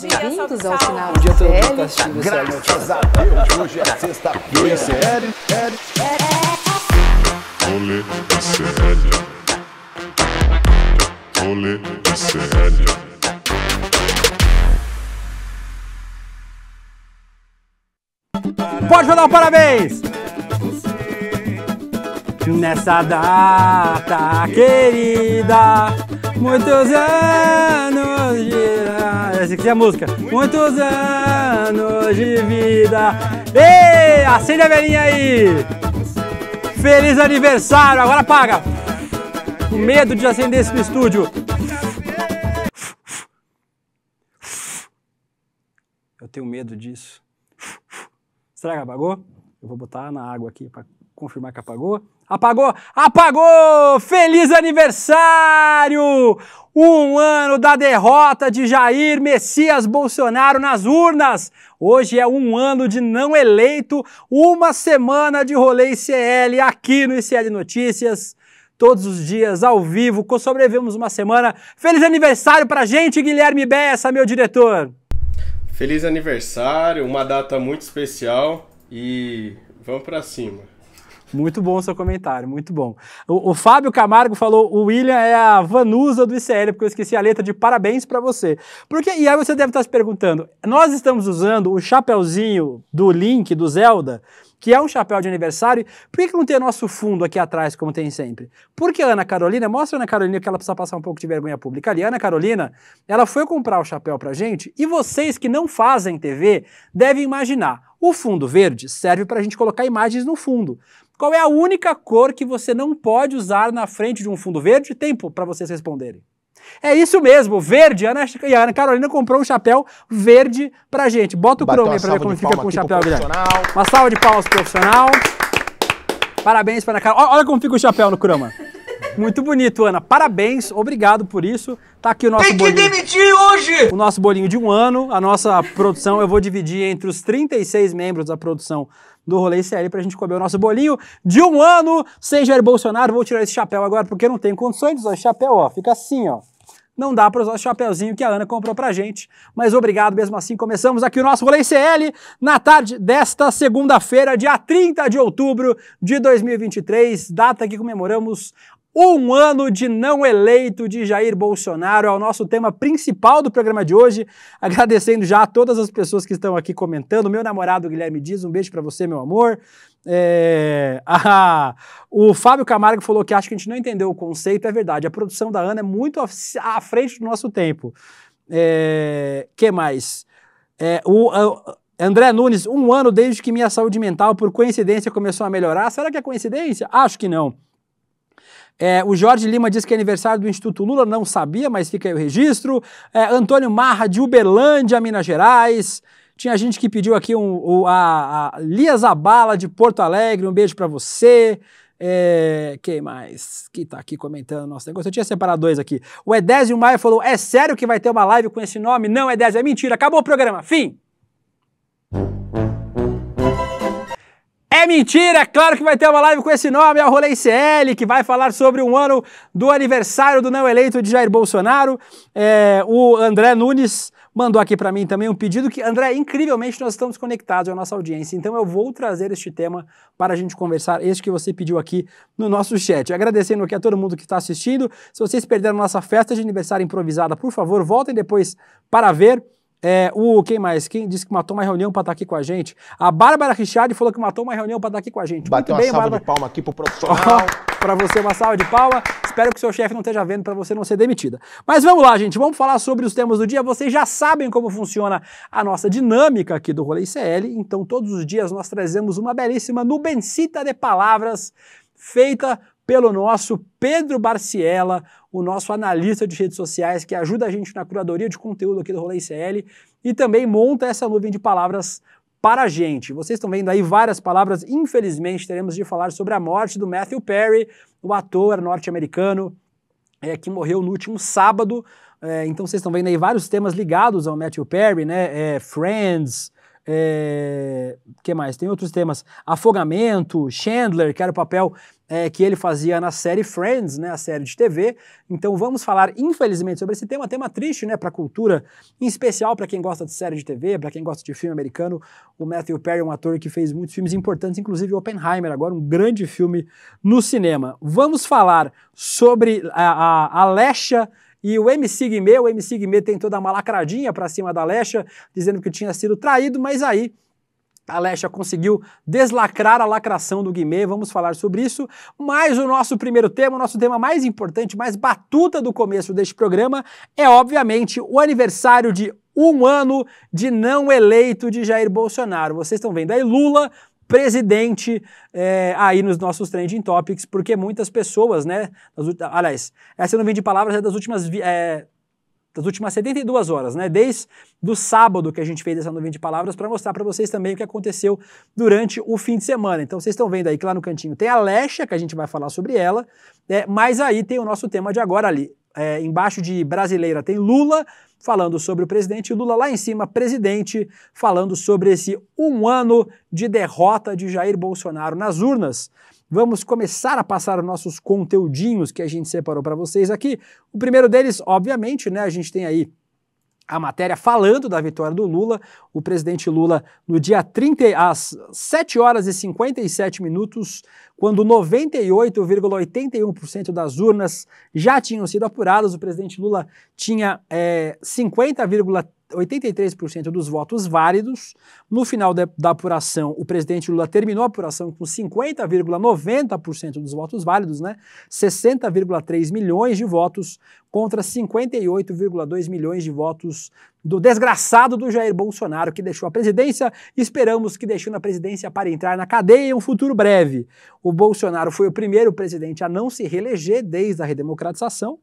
Bem-vindos ao final do dia todo mundo Graças a Deus, hoje é sexta-feira. Hoje é sério, sério. Rolê SL. Rolê SL. Pode mandar um parabéns! Nessa data querida, muitos anos. Essa que é a música. Muitos anos de vida. Ei, acende a velhinha aí. Feliz aniversário. Agora paga. Com medo de acender esse no estúdio. Eu tenho medo disso. Será que apagou? Eu vou botar na água aqui para confirmar que apagou. Apagou? Apagou! Feliz aniversário! Um ano da derrota de Jair Messias Bolsonaro nas urnas. Hoje é um ano de não eleito, uma semana de rolê ICL aqui no ICL Notícias. Todos os dias, ao vivo, sobrevivemos uma semana. Feliz aniversário pra gente, Guilherme Bessa, meu diretor! Feliz aniversário, uma data muito especial e vamos pra cima. Muito bom o seu comentário, muito bom. O, o, Fábio Camargo falou: o William é a Vanusa do ICL, porque eu esqueci a letra de parabéns para você. Porque, e aí você deve estar se perguntando: nós estamos usando o chapéuzinho do Link, do Zelda, que é um chapéu de aniversário, por que, que não tem nosso fundo aqui atrás, como tem sempre? Porque a Ana Carolina, mostra a Ana Carolina que ela precisa passar um pouco de vergonha pública ali. A Ana Carolina, ela foi comprar o chapéu para gente, e vocês que não fazem TV devem imaginar. O fundo verde serve para a gente colocar imagens no fundo. Qual é a única cor que você não pode usar na frente de um fundo verde? Tempo para vocês responderem. É isso mesmo, verde. Ana, e a Ana Carolina comprou um chapéu verde pra gente. Bota o Bateu Chrome aí pra ver como fica com o chapéu, Guilherme. Uma salva de palmas profissional. Parabéns para Ana Carolina. Olha como fica o chapéu no Croma. Muito bonito, Ana. Parabéns, obrigado por isso. Tá aqui o nosso Tem que bolinho. demitir hoje! O nosso bolinho de um ano. A nossa produção eu vou dividir entre os 36 membros da produção do Rolê CL pra gente comer o nosso bolinho de um ano sem Jair Bolsonaro. Vou tirar esse chapéu agora porque não tem condições de usar esse chapéu, ó. Fica assim, ó. Não dá para usar o chapéuzinho que a Ana comprou pra gente. Mas obrigado mesmo assim. Começamos aqui o nosso Rolê CL na tarde desta segunda-feira, dia 30 de outubro de 2023, data que comemoramos um ano de não eleito de Jair Bolsonaro é o nosso tema principal do programa de hoje. Agradecendo já a todas as pessoas que estão aqui comentando. Meu namorado Guilherme Dias, um beijo para você, meu amor. É... Ah, o Fábio Camargo falou que acho que a gente não entendeu o conceito. É verdade, a produção da Ana é muito à frente do nosso tempo. É... que mais? É, o, André Nunes, um ano desde que minha saúde mental, por coincidência, começou a melhorar. Será que é coincidência? Acho que não. É, o Jorge Lima diz que é aniversário do Instituto Lula, não sabia, mas fica aí o registro. É, Antônio Marra, de Uberlândia, Minas Gerais. Tinha gente que pediu aqui um, um a, a Lia Zabala, de Porto Alegre, um beijo para você. É, quem mais que tá aqui comentando nosso negócio? Eu tinha separado dois aqui. O Edésio Maia falou: é sério que vai ter uma live com esse nome? Não, Edésio, é mentira. Acabou o programa. Fim. É mentira, é claro que vai ter uma live com esse nome, é o Rolê ICL, que vai falar sobre um ano do aniversário do não eleito de Jair Bolsonaro. É, o André Nunes mandou aqui para mim também um pedido que, André, incrivelmente nós estamos conectados à nossa audiência, então eu vou trazer este tema para a gente conversar, este que você pediu aqui no nosso chat. Agradecendo aqui a todo mundo que está assistindo. Se vocês perderam nossa festa de aniversário improvisada, por favor, voltem depois para ver. É, o quem mais? Quem disse que matou uma reunião para estar tá aqui com a gente? A Bárbara Richard falou que matou uma reunião para estar tá aqui com a gente. Bateu Muito bem, uma salva Bárbara. de palma aqui pro profissional. para você uma salva de palma. Espero que o seu chefe não esteja vendo para você não ser demitida. Mas vamos lá, gente, vamos falar sobre os temas do dia. Vocês já sabem como funciona a nossa dinâmica aqui do Rolê CL, então todos os dias nós trazemos uma belíssima nubencita de palavras feita pelo nosso Pedro Barciela, o nosso analista de redes sociais, que ajuda a gente na curadoria de conteúdo aqui do Rolê ICL e também monta essa nuvem de palavras para a gente. Vocês estão vendo aí várias palavras, infelizmente teremos de falar sobre a morte do Matthew Perry, o ator norte-americano é, que morreu no último sábado. É, então vocês estão vendo aí vários temas ligados ao Matthew Perry, né? É, Friends, é, que mais? Tem outros temas. Afogamento, Chandler, que era o papel é, que ele fazia na série Friends, né, a série de TV. Então vamos falar, infelizmente, sobre esse tema, tema triste né, para a cultura, em especial para quem gosta de série de TV, para quem gosta de filme americano. O Matthew Perry é um ator que fez muitos filmes importantes, inclusive Oppenheimer, agora um grande filme no cinema. Vamos falar sobre a, a, e o MC Guimê, o MC Guimê tem toda uma lacradinha para cima da Lesha, dizendo que tinha sido traído, mas aí Lesha conseguiu deslacrar a lacração do Guimê, vamos falar sobre isso. Mas o nosso primeiro tema, o nosso tema mais importante, mais batuta do começo deste programa, é obviamente o aniversário de um ano de não eleito de Jair Bolsonaro. Vocês estão vendo aí Lula, presidente é, aí nos nossos trending topics, porque muitas pessoas, né? Nas, aliás, essa não vem de palavras, é das últimas. É, das últimas 72 horas, né? Desde do sábado que a gente fez essa nuvem de palavras para mostrar para vocês também o que aconteceu durante o fim de semana. Então vocês estão vendo aí que lá no cantinho tem a Lesha, que a gente vai falar sobre ela, né? mas aí tem o nosso tema de agora ali. É, embaixo de brasileira tem Lula falando sobre o presidente, Lula lá em cima, presidente, falando sobre esse um ano de derrota de Jair Bolsonaro nas urnas. Vamos começar a passar os nossos conteúdinhos que a gente separou para vocês aqui. O primeiro deles, obviamente, né, a gente tem aí a matéria falando da vitória do Lula. O presidente Lula, no dia 30, às 7 horas e 57 minutos, quando 98,81% das urnas já tinham sido apuradas, o presidente Lula tinha é, eh, 50,3%. 83% dos votos válidos. No final da, da apuração, o presidente Lula terminou a apuração com 50,90% dos votos válidos, né? 60,3 milhões de votos contra 58,2 milhões de votos do desgraçado do Jair Bolsonaro, que deixou a presidência. Esperamos que deixou na presidência para entrar na cadeia em um futuro breve. O Bolsonaro foi o primeiro presidente a não se reeleger desde a redemocratização.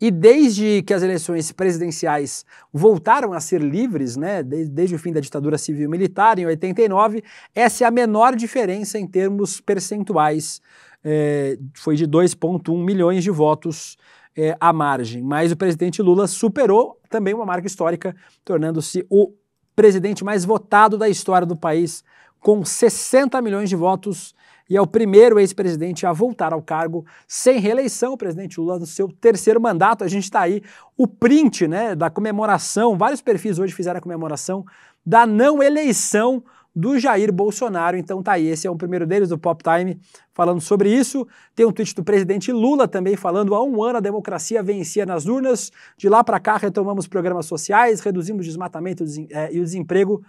E desde que as eleições presidenciais voltaram a ser livres, né, desde, desde o fim da ditadura civil militar, em 89, essa é a menor diferença em termos percentuais. É, foi de 2,1 milhões de votos é, à margem. Mas o presidente Lula superou também uma marca histórica, tornando-se o presidente mais votado da história do país, com 60 milhões de votos e é o primeiro ex-presidente a voltar ao cargo sem reeleição. O presidente Lula no seu terceiro mandato. A gente está aí o print né, da comemoração. Vários perfis hoje fizeram a comemoração da não eleição do Jair Bolsonaro. Então tá aí, esse é o um primeiro deles do Pop Time falando sobre isso. Tem um tweet do presidente Lula também falando: há um ano a democracia vencia nas urnas, de lá para cá retomamos programas sociais, reduzimos o desmatamento e o eh, desemprego.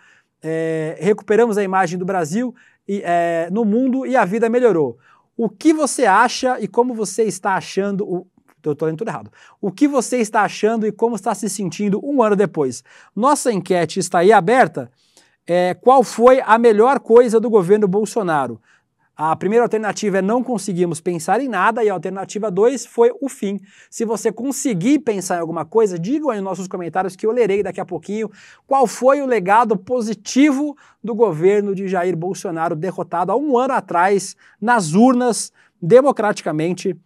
É, recuperamos a imagem do Brasil e, é, no mundo e a vida melhorou. O que você acha e como você está achando o, eu estou lendo tudo errado. O que você está achando e como está se sentindo um ano depois? Nossa enquete está aí aberta. É, qual foi a melhor coisa do governo Bolsonaro? A primeira alternativa é não conseguimos pensar em nada, e a alternativa 2 foi o fim. Se você conseguir pensar em alguma coisa, digam aí nos nossos comentários que eu lerei daqui a pouquinho qual foi o legado positivo do governo de Jair Bolsonaro, derrotado há um ano atrás nas urnas, democraticamente.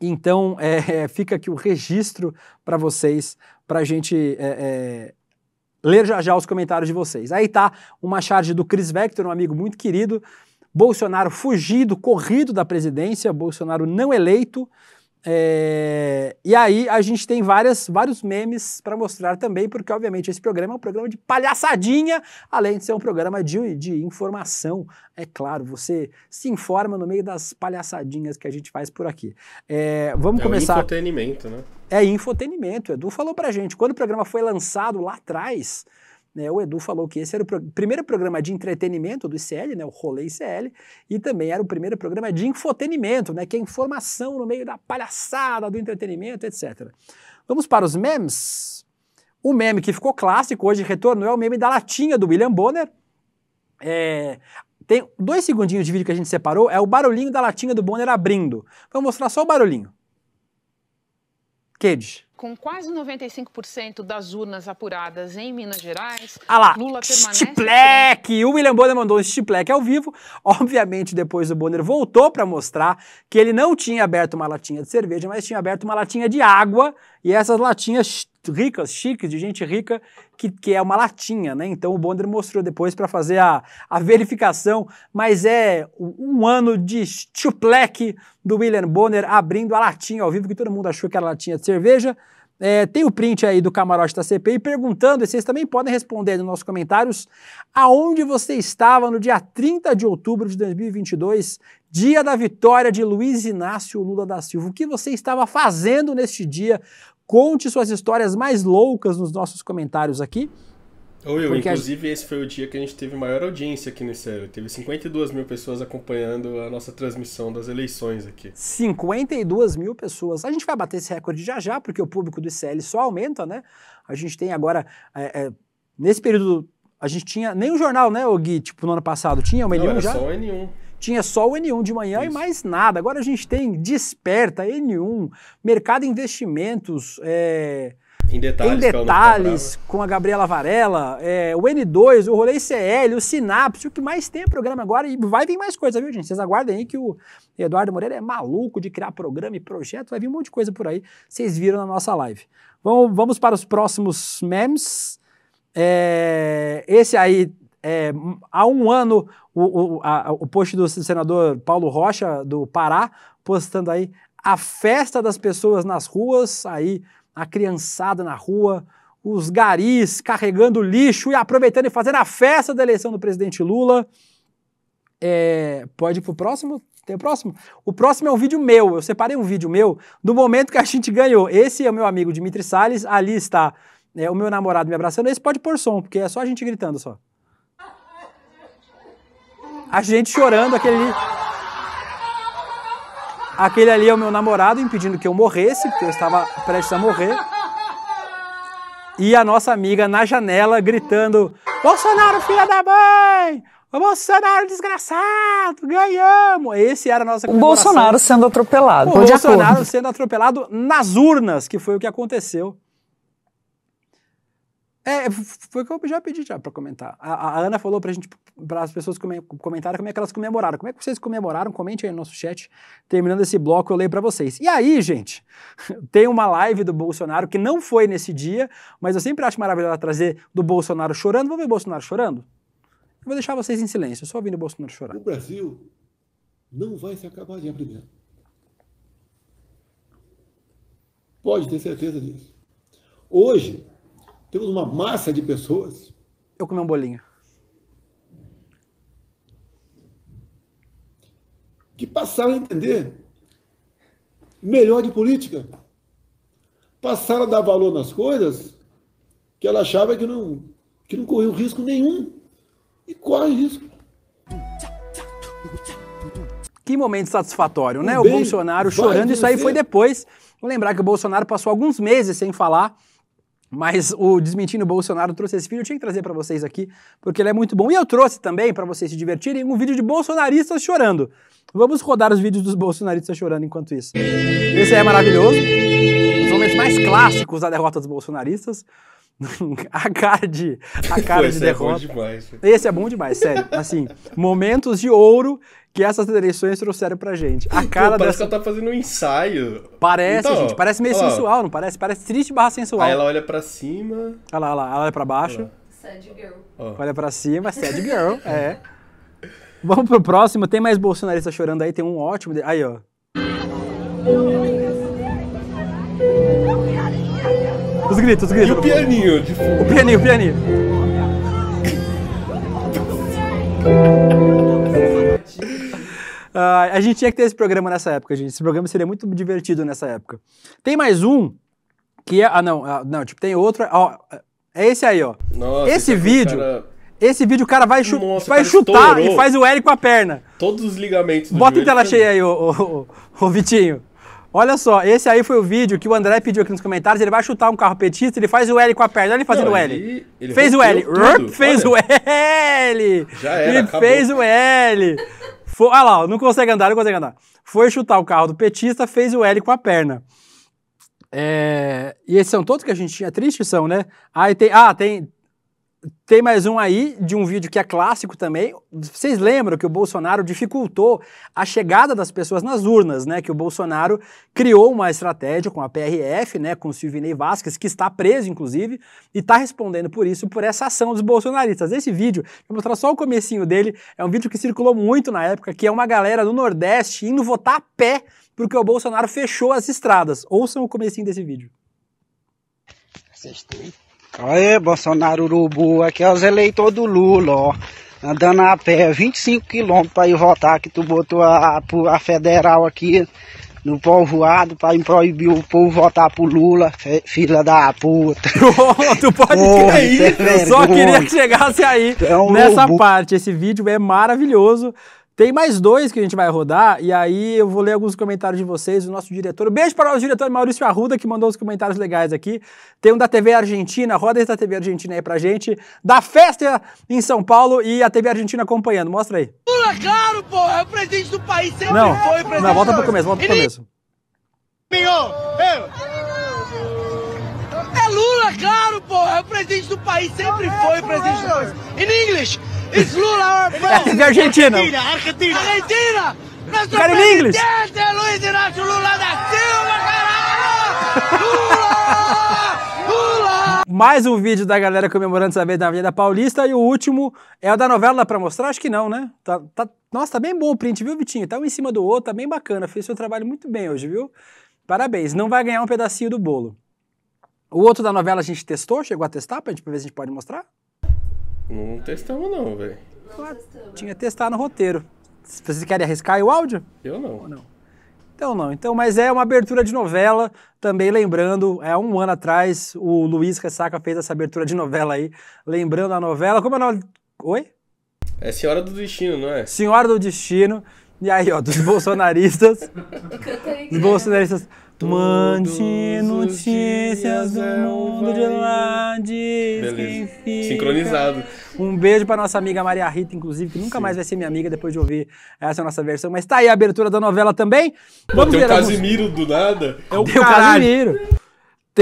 Então, é, é fica aqui o registro para vocês, para a gente é, é, ler já já os comentários de vocês. Aí tá uma charge do Chris Vector, um amigo muito querido Bolsonaro fugido, corrido da presidência, Bolsonaro não eleito. É... E aí a gente tem várias, vários memes para mostrar também, porque obviamente esse programa é um programa de palhaçadinha, além de ser um programa de, de informação. É claro, você se informa no meio das palhaçadinhas que a gente faz por aqui. É, vamos é começar. É infotenimento, né? É infotenimento. Edu falou pra gente. Quando o programa foi lançado lá atrás, né? O Edu falou que esse era o pro... primeiro programa de entretenimento do ICL, né? o Rolê ICL, e também era o primeiro programa de infotenimento, né? que é informação no meio da palhaçada, do entretenimento, etc. Vamos para os memes. O meme que ficou clássico, hoje retorno, é o meme da latinha do William Bonner. É, tem dois segundinhos de vídeo que a gente separou, é o barulhinho da latinha do Bonner abrindo. Vou mostrar só o barulhinho. Quedes. Com quase 95% das urnas apuradas em Minas Gerais, ah lá, Lula permanece... Stiplec! O William Bonner mandou um Stiplec ao vivo. Obviamente, depois o Bonner voltou para mostrar que ele não tinha aberto uma latinha de cerveja, mas tinha aberto uma latinha de água. E essas latinhas ricas, chiques, de gente rica, que, que é uma latinha, né? Então o Bonder mostrou depois para fazer a, a verificação, mas é um ano de chupleque do William Bonner abrindo a latinha ao vivo, que todo mundo achou que era latinha de cerveja. É, tem o print aí do camarote da CPI perguntando, e vocês também podem responder nos nossos comentários, aonde você estava no dia 30 de outubro de 2022, dia da vitória de Luiz Inácio Lula da Silva. O que você estava fazendo neste dia? Conte suas histórias mais loucas nos nossos comentários aqui. eu, inclusive, a... esse foi o dia que a gente teve maior audiência aqui no Céu. Teve 52 mil pessoas acompanhando a nossa transmissão das eleições aqui. 52 mil pessoas. A gente vai bater esse recorde já já, porque o público do ICL só aumenta, né? A gente tem agora. É, é, nesse período, a gente tinha. Nem o jornal, né, o Gui? Tipo, no ano passado tinha o N1 Não, era já? Só o N1. Tinha só o N1 de manhã Isso. e mais nada. Agora a gente tem Desperta, N1, Mercado Investimentos, é, em detalhes, em é detalhes com a Gabriela Varela, é, o N2, o Rolê CL, o Sinapse, o que mais tem é programa agora e vai vir mais coisa, viu, gente? Vocês aguardem aí que o Eduardo Moreira é maluco de criar programa e projeto, vai vir um monte de coisa por aí, vocês viram na nossa live. Vamos, vamos para os próximos memes. É, esse aí, é, há um ano, o, o, a, o post do senador Paulo Rocha, do Pará, postando aí a festa das pessoas nas ruas, aí a criançada na rua, os garis carregando lixo e aproveitando e fazendo a festa da eleição do presidente Lula. É, pode ir pro próximo? Tem o próximo? O próximo é um vídeo meu. Eu separei um vídeo meu do momento que a gente ganhou. Esse é o meu amigo Dimitri Salles. Ali está é, o meu namorado me abraçando. Esse pode pôr som, porque é só a gente gritando só a gente chorando, aquele ali. Aquele ali é o meu namorado impedindo que eu morresse, porque eu estava prestes a morrer. E a nossa amiga na janela gritando: Bolsonaro, filha da mãe! O Bolsonaro desgraçado, ganhamos! Esse era a nossa O Bolsonaro sendo atropelado. O Bolsonaro acordo. sendo atropelado nas urnas, que foi o que aconteceu. É, é foi o que eu já pedi já para comentar. A, a, Ana falou pra gente, para as pessoas comentarem como é que elas comemoraram. Como é que vocês comemoraram? Comente aí no nosso chat. Terminando esse bloco, eu leio para vocês. E aí, gente, tem uma live do Bolsonaro que não foi nesse dia, mas eu sempre acho maravilhoso trazer do Bolsonaro chorando. Vamos ver o Bolsonaro chorando? Eu vou deixar vocês em silêncio, só ouvindo o Bolsonaro chorar. O Brasil não vai se acabar dia primeiro. Pode ter certeza disso. Hoje, temos uma massa de pessoas. Eu comi um bolinho. Que passaram a entender melhor de política. Passaram a dar valor nas coisas que ela achava que não, que não corria risco nenhum. E corre risco. Que momento satisfatório, né? Bem, o Bolsonaro chorando. Isso aí foi depois. Vou lembrar que o Bolsonaro passou alguns meses sem falar mas o Desmentindo Bolsonaro trouxe esse vídeo, eu tinha que trazer para vocês aqui, porque ele é muito bom. E eu trouxe também, para vocês se divertirem, um vídeo de bolsonaristas chorando. Vamos rodar os vídeos dos bolsonaristas chorando enquanto isso. Esse é maravilhoso. Os momentos mais clássicos da derrota dos bolsonaristas. a cara de, a cara Pô, de é derrota. É demais, esse é bom demais, sério. Assim, momentos de ouro que essas eleições trouxeram pra gente. A cara Pô, parece dessa... que ela tá fazendo um ensaio. Parece, então, gente. Parece meio ó, sensual, não parece? Parece triste barra sensual. Aí ela olha pra cima. Olha lá, olha lá. Ela olha pra baixo. Olha. Sad girl. Ó. Olha pra cima, sad girl, é. Vamos pro próximo. Tem mais bolsonarista chorando aí. Tem um ótimo. Aí, ó. Os gritos, os gritos. E o pianinho de fundo. O pianinho, o pianinho. Uh, a gente tinha que ter esse programa nessa época, gente. Esse programa seria muito divertido nessa época. Tem mais um que é. Ah, não. Ah, não, tipo, tem outro. Ó, é esse aí, ó. Nossa, esse é vídeo. Cara... Esse vídeo o cara vai, chu Nossa, vai cara chutar estourou. e faz o L com a perna. Todos os ligamentos. Bota em tela cheia aí, ô, ô, ô, ô Vitinho. Olha só, esse aí foi o vídeo que o André pediu aqui nos comentários. Ele vai chutar um carro petista, ele faz o L com a perna. Olha ele fazendo Não, o L. Ele, fez o L. Rup, fez Olha. o L. Já era, Ele acabou. fez o L. Foi, ah lá, não consegue andar, não consegue andar. Foi chutar o carro do petista, fez o L com a perna. É, e esses são todos que a gente tinha. É triste são, né? Aí tem, ah, tem, tem mais um aí de um vídeo que é clássico também. Vocês lembram que o Bolsonaro dificultou a chegada das pessoas nas urnas, né? Que o Bolsonaro criou uma estratégia com a PRF, né? Com o Silvinei Vasquez, que está preso, inclusive, e está respondendo por isso, por essa ação dos bolsonaristas. Esse vídeo, vou mostrar só o comecinho dele, é um vídeo que circulou muito na época, que é uma galera do Nordeste indo votar a pé porque o Bolsonaro fechou as estradas. Ouçam o comecinho desse vídeo. Vocês Aê, Bolsonaro Urubu, aqui é os eleitores do Lula, ó. Andando a pé 25 quilômetros para ir votar, que tu botou a, a federal aqui no povoado para proibir o povo votar pro Lula, filha da puta. tu pode Porra, crer isso, é eu só queria que chegasse aí é um nessa parte. Esse vídeo é maravilhoso. Tem mais dois que a gente vai rodar, e aí eu vou ler alguns comentários de vocês, o nosso diretor. beijo para o nosso diretor Maurício Arruda, que mandou os comentários legais aqui. Tem um da TV Argentina, roda esse da TV Argentina aí pra gente, da festa em São Paulo e a TV Argentina acompanhando. Mostra aí. Lula, claro, porra, é o presidente do país, sempre é não, foi presidente. Não, volta pro começo, volta pro começo. é Lula, claro, porra, é o presidente do país, sempre foi presidente do país. Em inglês. It's Lula, or That's é Argentina. Argentina. Argentina. Argentina. Nuestro Cara presidente English. Luiz Inácio Lula da Silva, caralho! Lula! Lula! Mais um vídeo da galera comemorando essa vez na Avenida Paulista e o último é o da novela pra mostrar? Acho que não, né? Tá, tá... Nossa, tá bem bom o print, viu, Vitinho? Tá um em cima do outro, tá bem bacana. Fez seu trabalho muito bem hoje, viu? Parabéns. Não vai ganhar um pedacinho do bolo. O outro da novela a gente testou? Chegou a testar pra gente pra ver se a gente pode mostrar? Não testamos não, velho. Tinha que testar no roteiro. Vocês querem arriscar o áudio? Eu não. Ou não. Então não. Então, mas é uma abertura de novela, também lembrando, é um ano atrás o Luiz Ressaca fez essa abertura de novela aí, lembrando a novela. Como é o nome? Oi? É Senhora do Destino, não é? Senhora do Destino. E aí, ó, dos bolsonaristas. dos bolsonaristas Mande notícias do é mundo de lá, diz Beleza. quem fica. Sincronizado. Um beijo pra nossa amiga Maria Rita, inclusive, que nunca Sim. mais vai ser minha amiga depois de ouvir essa nossa versão. Mas tá aí a abertura da novela também. Vamos Pô, tem ver o Casimiro alguns... do nada. É o, tem o Casimiro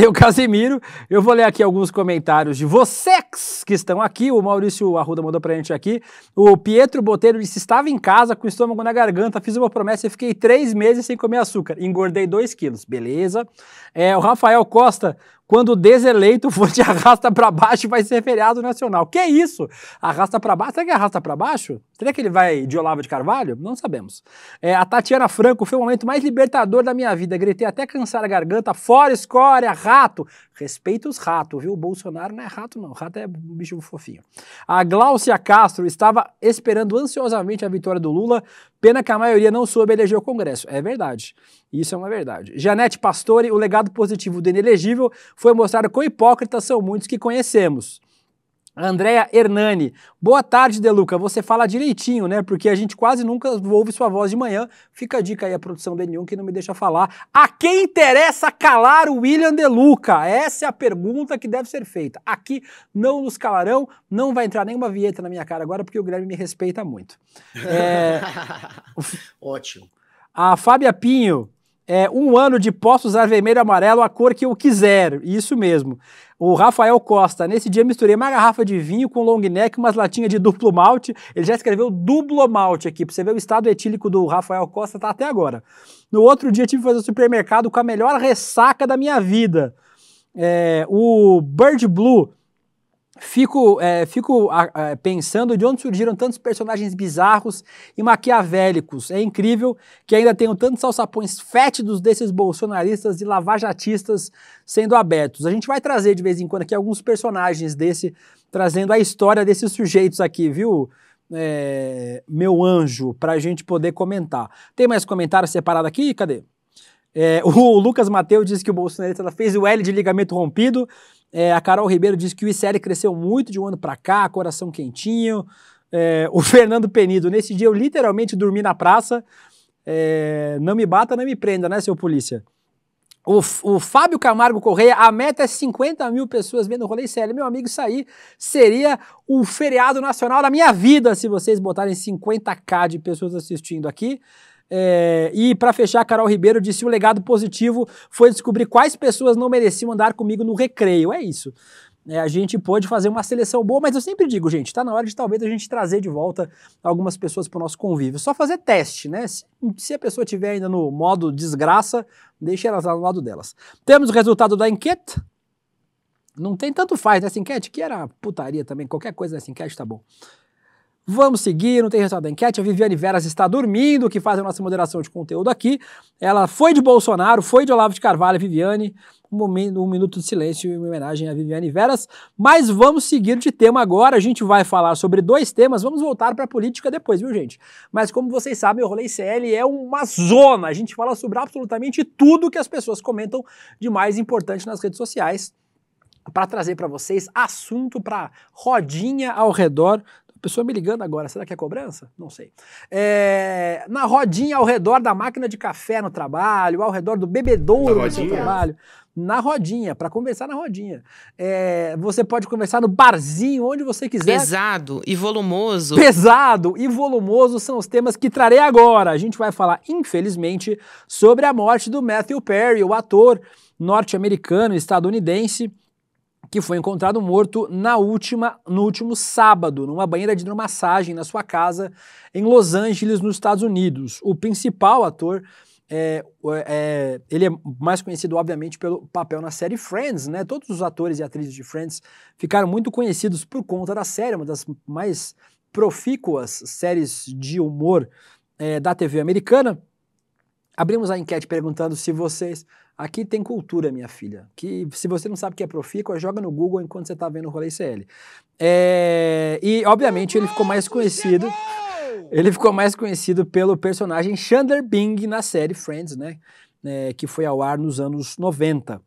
tem o Casimiro. Eu vou ler aqui alguns comentários de vocês que estão aqui. O Maurício Arruda mandou pra gente aqui. O Pietro Boteiro disse: estava em casa com o estômago na garganta, fiz uma promessa e fiquei três meses sem comer açúcar. Engordei dois quilos. Beleza. É, o Rafael Costa quando o deseleito for de arrasta para baixo, vai ser feriado nacional. Que é isso? Arrasta para baixo? Será que arrasta para baixo? Será que ele vai de Olavo de Carvalho? Não sabemos. É, a Tatiana Franco foi o momento mais libertador da minha vida. Gritei até cansar a garganta, fora escória, rato. Respeita os ratos, viu? O Bolsonaro não é rato, não. rato é um bicho fofinho. A Gláucia Castro estava esperando ansiosamente a vitória do Lula. Pena que a maioria não soube eleger o Congresso. É verdade. Isso é uma verdade. Janete Pastore, o legado positivo do inelegível foi mostrar quão hipócritas são muitos que conhecemos. Andréa Hernani. Boa tarde, Deluca. Você fala direitinho, né? Porque a gente quase nunca ouve sua voz de manhã. Fica a dica aí a produção do N1 que não me deixa falar. A quem interessa calar o William Deluca? Essa é a pergunta que deve ser feita. Aqui não nos calarão, não vai entrar nenhuma vinheta na minha cara agora, porque o Grêmio me respeita muito. É... Ótimo. A Fábia Pinho é, um ano de posso usar vermelho e amarelo a cor que eu quiser. Isso mesmo. O Rafael Costa, nesse dia misturei uma garrafa de vinho com long neck, umas latinhas de duplo malte. Ele já escreveu duplo malte aqui, pra você ver o estado etílico do Rafael Costa, tá até agora. No outro dia tive que fazer o supermercado com a melhor ressaca da minha vida. É, o Bird Blue Fico, é, fico pensando de onde surgiram tantos personagens bizarros e maquiavélicos. É incrível que ainda tenham tantos alçapões fétidos desses bolsonaristas e lavajatistas sendo abertos. A gente vai trazer de vez em quando aqui alguns personagens desse, trazendo a história desses sujeitos aqui, viu, é, meu anjo, para a gente poder comentar. Tem mais comentário separado aqui? Cadê? É, o Lucas Mateus disse que o bolsonarista fez o L de ligamento rompido é, a Carol Ribeiro diz que o ICL cresceu muito de um ano para cá, coração quentinho. É, o Fernando Penido, nesse dia eu literalmente dormi na praça. É, não me bata, não me prenda, né, seu polícia? O, o, Fábio Camargo Correia, a meta é 50 mil pessoas vendo o rolê ICL. Meu amigo, isso aí seria o feriado nacional da minha vida se vocês botarem 50k de pessoas assistindo aqui. É, e para fechar, Carol Ribeiro disse: o legado positivo foi descobrir quais pessoas não mereciam andar comigo no recreio. É isso. É, a gente pôde fazer uma seleção boa, mas eu sempre digo, gente, tá? na hora de talvez a gente trazer de volta algumas pessoas para o nosso convívio. Só fazer teste, né? Se, se a pessoa estiver ainda no modo desgraça, deixe elas lá no lado delas. Temos o resultado da enquete. Não tem tanto faz nessa né? enquete, que era putaria também, qualquer coisa nessa enquete tá bom. Vamos seguir, não tem resultado da enquete. A Viviane Veras está dormindo, que faz a nossa moderação de conteúdo aqui. Ela foi de Bolsonaro, foi de Olavo de Carvalho, Viviane. Um, momento, um minuto de silêncio em homenagem a Viviane Veras. Mas vamos seguir de tema agora. A gente vai falar sobre dois temas. Vamos voltar para a política depois, viu, gente? Mas como vocês sabem, o Rolê CL é uma zona. A gente fala sobre absolutamente tudo que as pessoas comentam de mais importante nas redes sociais para trazer para vocês assunto para rodinha ao redor Pessoa me ligando agora, será que é cobrança? Não sei. É, na rodinha ao redor da máquina de café no trabalho, ao redor do bebedouro no trabalho. Na rodinha, para conversar na rodinha. É, você pode conversar no barzinho, onde você quiser. Pesado e volumoso. Pesado e volumoso são os temas que trarei agora. A gente vai falar, infelizmente, sobre a morte do Matthew Perry, o ator norte-americano, estadunidense, que foi encontrado morto na última, no último sábado, numa banheira de hidromassagem na sua casa em Los Angeles, nos Estados Unidos. O principal ator é, é, ele é mais conhecido, obviamente, pelo papel na série Friends, né? Todos os atores e atrizes de Friends ficaram muito conhecidos por conta da série, uma das mais profícuas séries de humor é, da TV americana. Abrimos a enquete perguntando se vocês Aqui tem cultura, minha filha. Que se você não sabe o que é Profico, é joga no Google enquanto você está vendo o rolê CL. É, e, obviamente, ele ficou mais conhecido. Ele ficou mais conhecido pelo personagem Chandler Bing na série Friends, né? É, que foi ao ar nos anos 90.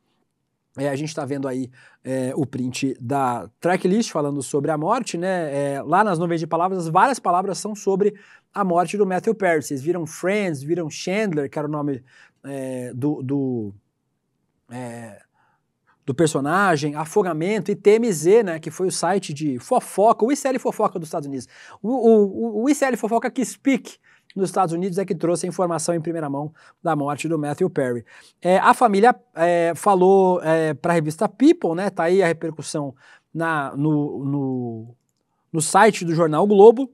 É, a gente está vendo aí é, o print da tracklist falando sobre a morte, né? É, lá nas nuvens de palavras, várias palavras são sobre a morte do Matthew Perry. Vocês viram Friends, viram Chandler, que era o nome é, do, do, é, do, personagem, afogamento, e TMZ, né, que foi o site de fofoca, o ICL Fofoca dos Estados Unidos. O, o, o ICL Fofoca que speak nos Estados Unidos é que trouxe a informação em primeira mão da morte do Matthew Perry. É, a família é, falou é, para a revista People, né, tá aí a repercussão na, no, no, no site do jornal Globo,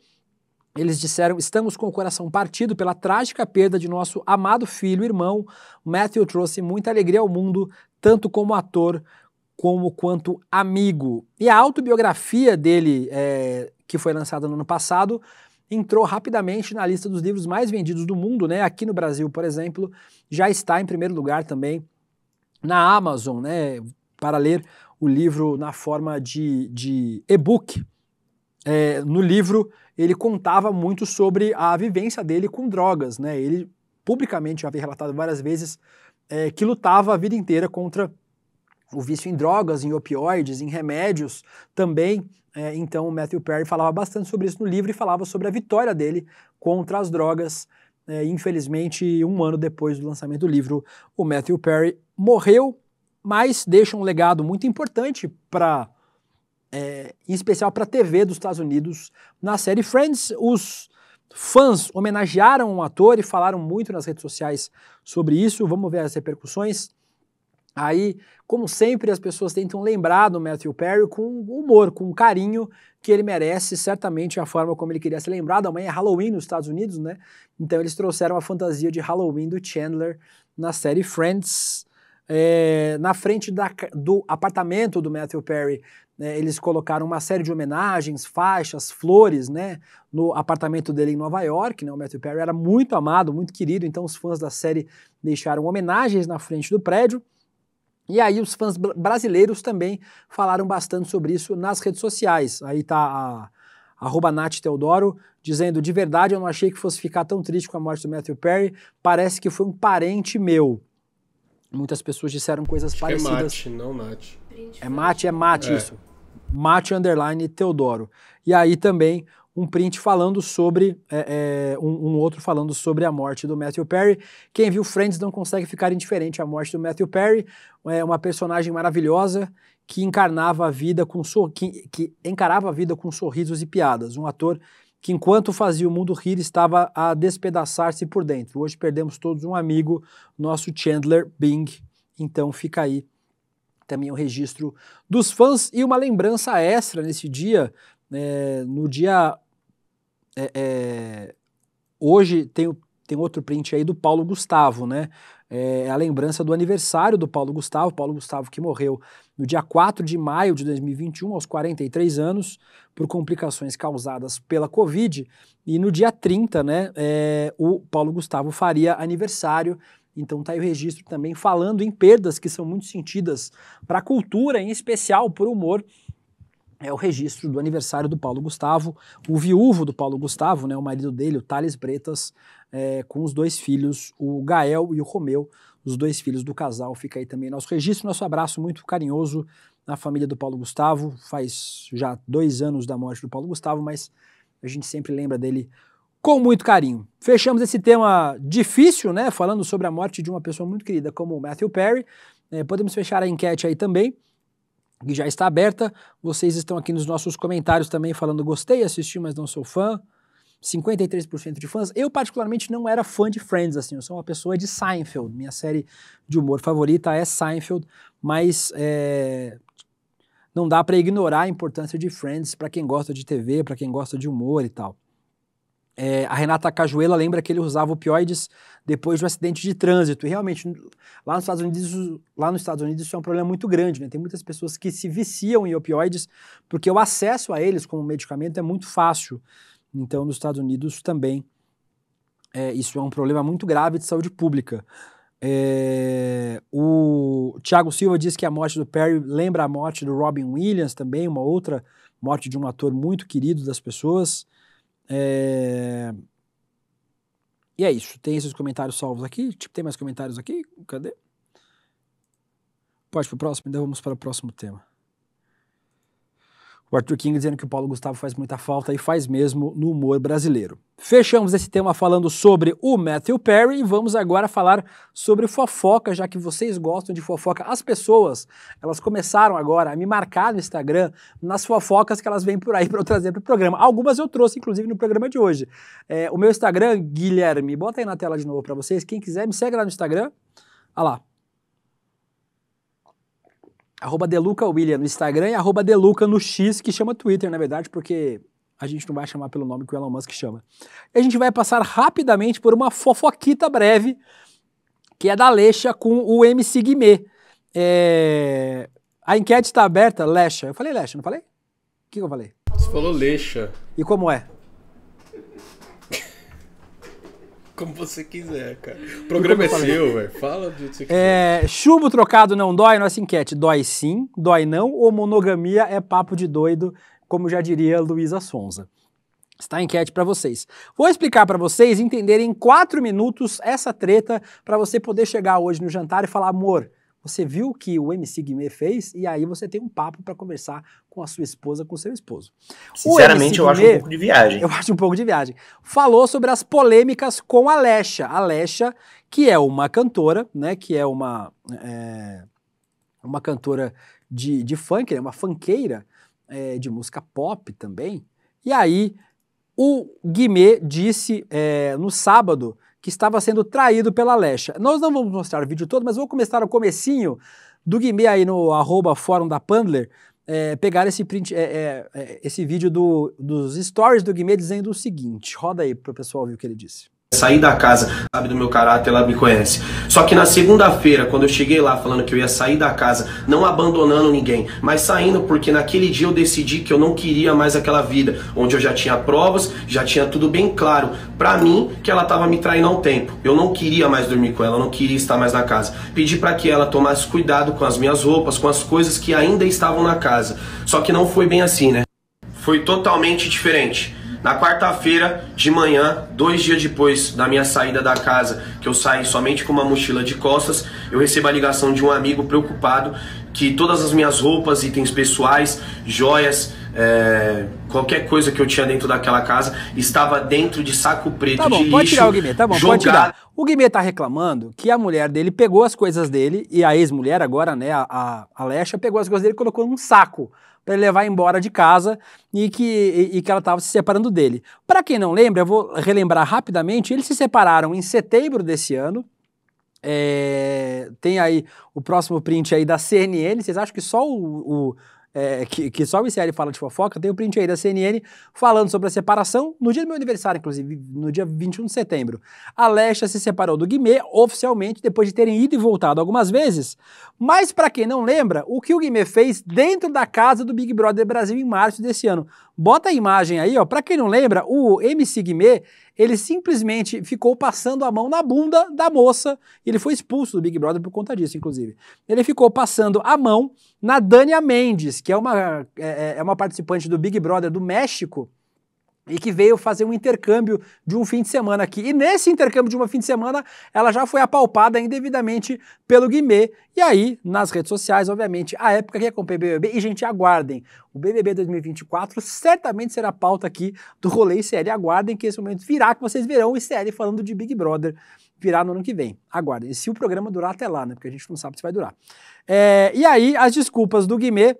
eles disseram: estamos com o coração partido pela trágica perda de nosso amado filho e irmão. Matthew trouxe muita alegria ao mundo, tanto como ator como quanto amigo. E a autobiografia dele, é, que foi lançada no ano passado, entrou rapidamente na lista dos livros mais vendidos do mundo, né? Aqui no Brasil, por exemplo, já está em primeiro lugar também na Amazon, né? Para ler o livro na forma de, de e-book. É, no livro ele contava muito sobre a vivência dele com drogas, né? Ele publicamente já havia relatado várias vezes é, que lutava a vida inteira contra o vício em drogas, em opioides, em remédios também. É, então, o Matthew Perry falava bastante sobre isso no livro e falava sobre a vitória dele contra as drogas. É, infelizmente, um ano depois do lançamento do livro, o Matthew Perry morreu, mas deixa um legado muito importante para é, em especial para a TV dos Estados Unidos, na série Friends. Os fãs homenagearam o ator e falaram muito nas redes sociais sobre isso. Vamos ver as repercussões. Aí, como sempre, as pessoas tentam lembrar do Matthew Perry com humor, com carinho que ele merece, certamente a forma como ele queria ser lembrado. Amanhã é Halloween nos Estados Unidos, né? Então eles trouxeram a fantasia de Halloween do Chandler na série Friends. É, na frente da, do apartamento do Matthew Perry né, eles colocaram uma série de homenagens, faixas, flores, né, no apartamento dele em Nova York, né, o Matthew Perry era muito amado, muito querido, então os fãs da série deixaram homenagens na frente do prédio, e aí os fãs brasileiros também falaram bastante sobre isso nas redes sociais, aí tá a arroba Nath Teodoro, dizendo, de verdade eu não achei que fosse ficar tão triste com a morte do Matthew Perry, parece que foi um parente meu. Muitas pessoas disseram coisas Acho é parecidas. É Mate, não Nath print. É mate, é mate é. isso. Mate underline Teodoro. E aí também um print falando sobre, é, é, um, um, outro falando sobre a morte do Matthew Perry. Quem viu Friends não consegue ficar indiferente à morte do Matthew Perry, é uma personagem maravilhosa que encarnava a vida com sor que, que encarava a vida com sorrisos e piadas, um ator que enquanto fazia o mundo rir estava a despedaçar-se por dentro. Hoje perdemos todos um amigo, nosso Chandler Bing. Então fica aí também o é registro dos fãs e uma lembrança extra nesse dia, é, no dia é, é, hoje tem, tem outro print aí do Paulo Gustavo, né? É, é a lembrança do aniversário do Paulo Gustavo, Paulo Gustavo que morreu no dia 4 de maio de 2021, aos 43 anos, por complicações causadas pela Covid. E no dia 30, né, é, o Paulo Gustavo faria aniversário então está aí o registro também falando em perdas que são muito sentidas para a cultura, em especial para o humor. É o registro do aniversário do Paulo Gustavo, o viúvo do Paulo Gustavo, né, o marido dele, o Thales Bretas, é, com os dois filhos, o Gael e o Romeu, os dois filhos do casal. Fica aí também nosso registro, nosso abraço muito carinhoso na família do Paulo Gustavo. Faz já dois anos da morte do Paulo Gustavo, mas a gente sempre lembra dele com muito carinho. Fechamos esse tema difícil, né? Falando sobre a morte de uma pessoa muito querida como Matthew Perry. É, podemos fechar a enquete aí também, que já está aberta. Vocês estão aqui nos nossos comentários também falando gostei, assisti, mas não sou fã. 53% de fãs. Eu, particularmente, não era fã de Friends, assim. Eu sou uma pessoa de Seinfeld. Minha série de humor favorita é Seinfeld, mas é, não dá para ignorar a importância de Friends para quem gosta de TV, para quem gosta de humor e tal. É, a Renata Cajuela lembra que ele usava opioides depois de um acidente de trânsito. E realmente, lá nos Estados Unidos, lá nos Estados Unidos isso é um problema muito grande. Né? Tem muitas pessoas que se viciam em opioides porque o acesso a eles como medicamento é muito fácil. Então, nos Estados Unidos também é, isso é um problema muito grave de saúde pública. É, o Tiago Silva diz que a morte do Perry lembra a morte do Robin Williams também, uma outra morte de um ator muito querido das pessoas. É... E é isso. Tem esses comentários salvos aqui. Tipo, tem mais comentários aqui? Cadê? Pode pro próximo, então vamos para o próximo tema. O Arthur King dizendo que o Paulo Gustavo faz muita falta e faz mesmo no humor brasileiro. Fechamos esse tema falando sobre o Matthew Perry e vamos agora falar sobre fofoca, já que vocês gostam de fofoca. As pessoas, elas começaram agora a me marcar no Instagram nas fofocas que elas vêm por aí para eu trazer para o programa. Algumas eu trouxe, inclusive, no programa de hoje. É, o meu Instagram, Guilherme, bota aí na tela de novo para vocês. Quem quiser, me segue lá no Instagram. Olha lá, arroba Deluca William no Instagram e arroba Deluca no X, que chama Twitter, na verdade, porque a gente não vai chamar pelo nome que o Elon Musk chama. E a gente vai passar rapidamente por uma fofoquita breve, que é da Leixa com o MC Guimê. É... A enquete está aberta, Lecha. Eu falei Lecha, não falei? O que, que eu falei? Você falou Leixa. E como é? Como você quiser, cara. O programa é seu, velho. Fala do que você É, chumbo trocado não dói? Nossa enquete. Dói sim, dói não ou monogamia é papo de doido, como já diria Luísa Sonza. Está a enquete para vocês. Vou explicar para vocês entenderem em quatro minutos essa treta para você poder chegar hoje no jantar e falar, amor, você viu o que o MC Guimê fez e aí você tem um papo para conversar com a sua esposa, com o seu esposo. Sinceramente, eu acho um pouco de viagem. Eu acho um pouco de viagem. Falou sobre as polêmicas com a Lesha. A Lesha, que é uma cantora, né? Que é uma, é, uma cantora de, de funk, né, uma funkeira é, de música pop também. E aí, o Guimê disse é, no sábado que estava sendo traído pela Lesha. Nós não vamos mostrar o vídeo todo, mas vou começar o comecinho do Guimê aí no arroba fórum da Pandler, é, pegar esse print, é, é, é esse vídeo do, dos stories do Guimê dizendo o seguinte, roda aí para o pessoal ouvir o que ele disse sair da casa, sabe do meu caráter, ela me conhece. Só que na segunda-feira, quando eu cheguei lá falando que eu ia sair da casa, não abandonando ninguém, mas saindo porque naquele dia eu decidi que eu não queria mais aquela vida, onde eu já tinha provas, já tinha tudo bem claro para mim que ela tava me traindo há um tempo. Eu não queria mais dormir com ela, não queria estar mais na casa. Pedi para que ela tomasse cuidado com as minhas roupas, com as coisas que ainda estavam na casa. Só que não foi bem assim, né? Foi totalmente diferente. Na quarta-feira de manhã, dois dias depois da minha saída da casa, que eu saí somente com uma mochila de costas, eu recebo a ligação de um amigo preocupado que todas as minhas roupas, itens pessoais, joias, é, qualquer coisa que eu tinha dentro daquela casa estava dentro de saco preto tá bom, de lixo. Pode tirar o Guimê, tá bom, jogado. pode tirar. O Guimê tá reclamando que a mulher dele pegou as coisas dele e a ex-mulher agora, né, a, a Alexa, pegou as coisas dele e colocou num saco para levar embora de casa e que, e, e que ela estava se separando dele. Para quem não lembra, eu vou relembrar rapidamente, eles se separaram em setembro desse ano, é, tem aí o próximo print aí da CNN. Vocês acham que só o, o, é, que, que, só o ICL fala de fofoca, tem o um print aí da CNN falando sobre a separação, no dia do meu aniversário, inclusive, no dia 21 de setembro. A Lesha se separou do Guimê oficialmente depois de terem ido e voltado algumas vezes. Mas para quem não lembra, o que o Guimê fez dentro da casa do Big Brother Brasil em março desse ano Bota a imagem aí, ó. Para quem não lembra, o MC Guimê, ele simplesmente ficou passando a mão na bunda da moça. Ele foi expulso do Big Brother por conta disso, inclusive. Ele ficou passando a mão na Dania Mendes, que é uma, é, é, é uma participante do Big Brother do México e que veio fazer um intercâmbio de um fim de semana aqui. E nesse intercâmbio de um fim de semana, ela já foi apalpada indevidamente pelo Guimê. E aí, nas redes sociais, obviamente, a época que acompanha é o BBB. E, gente, aguardem. O BBB 2024 certamente será pauta aqui do Rolê e série Aguardem que esse momento virá, que vocês verão o série falando de Big Brother virá no ano que vem. Aguardem. E se o programa durar até lá, né? Porque a gente não sabe se vai durar. É, e aí, as desculpas do Guimê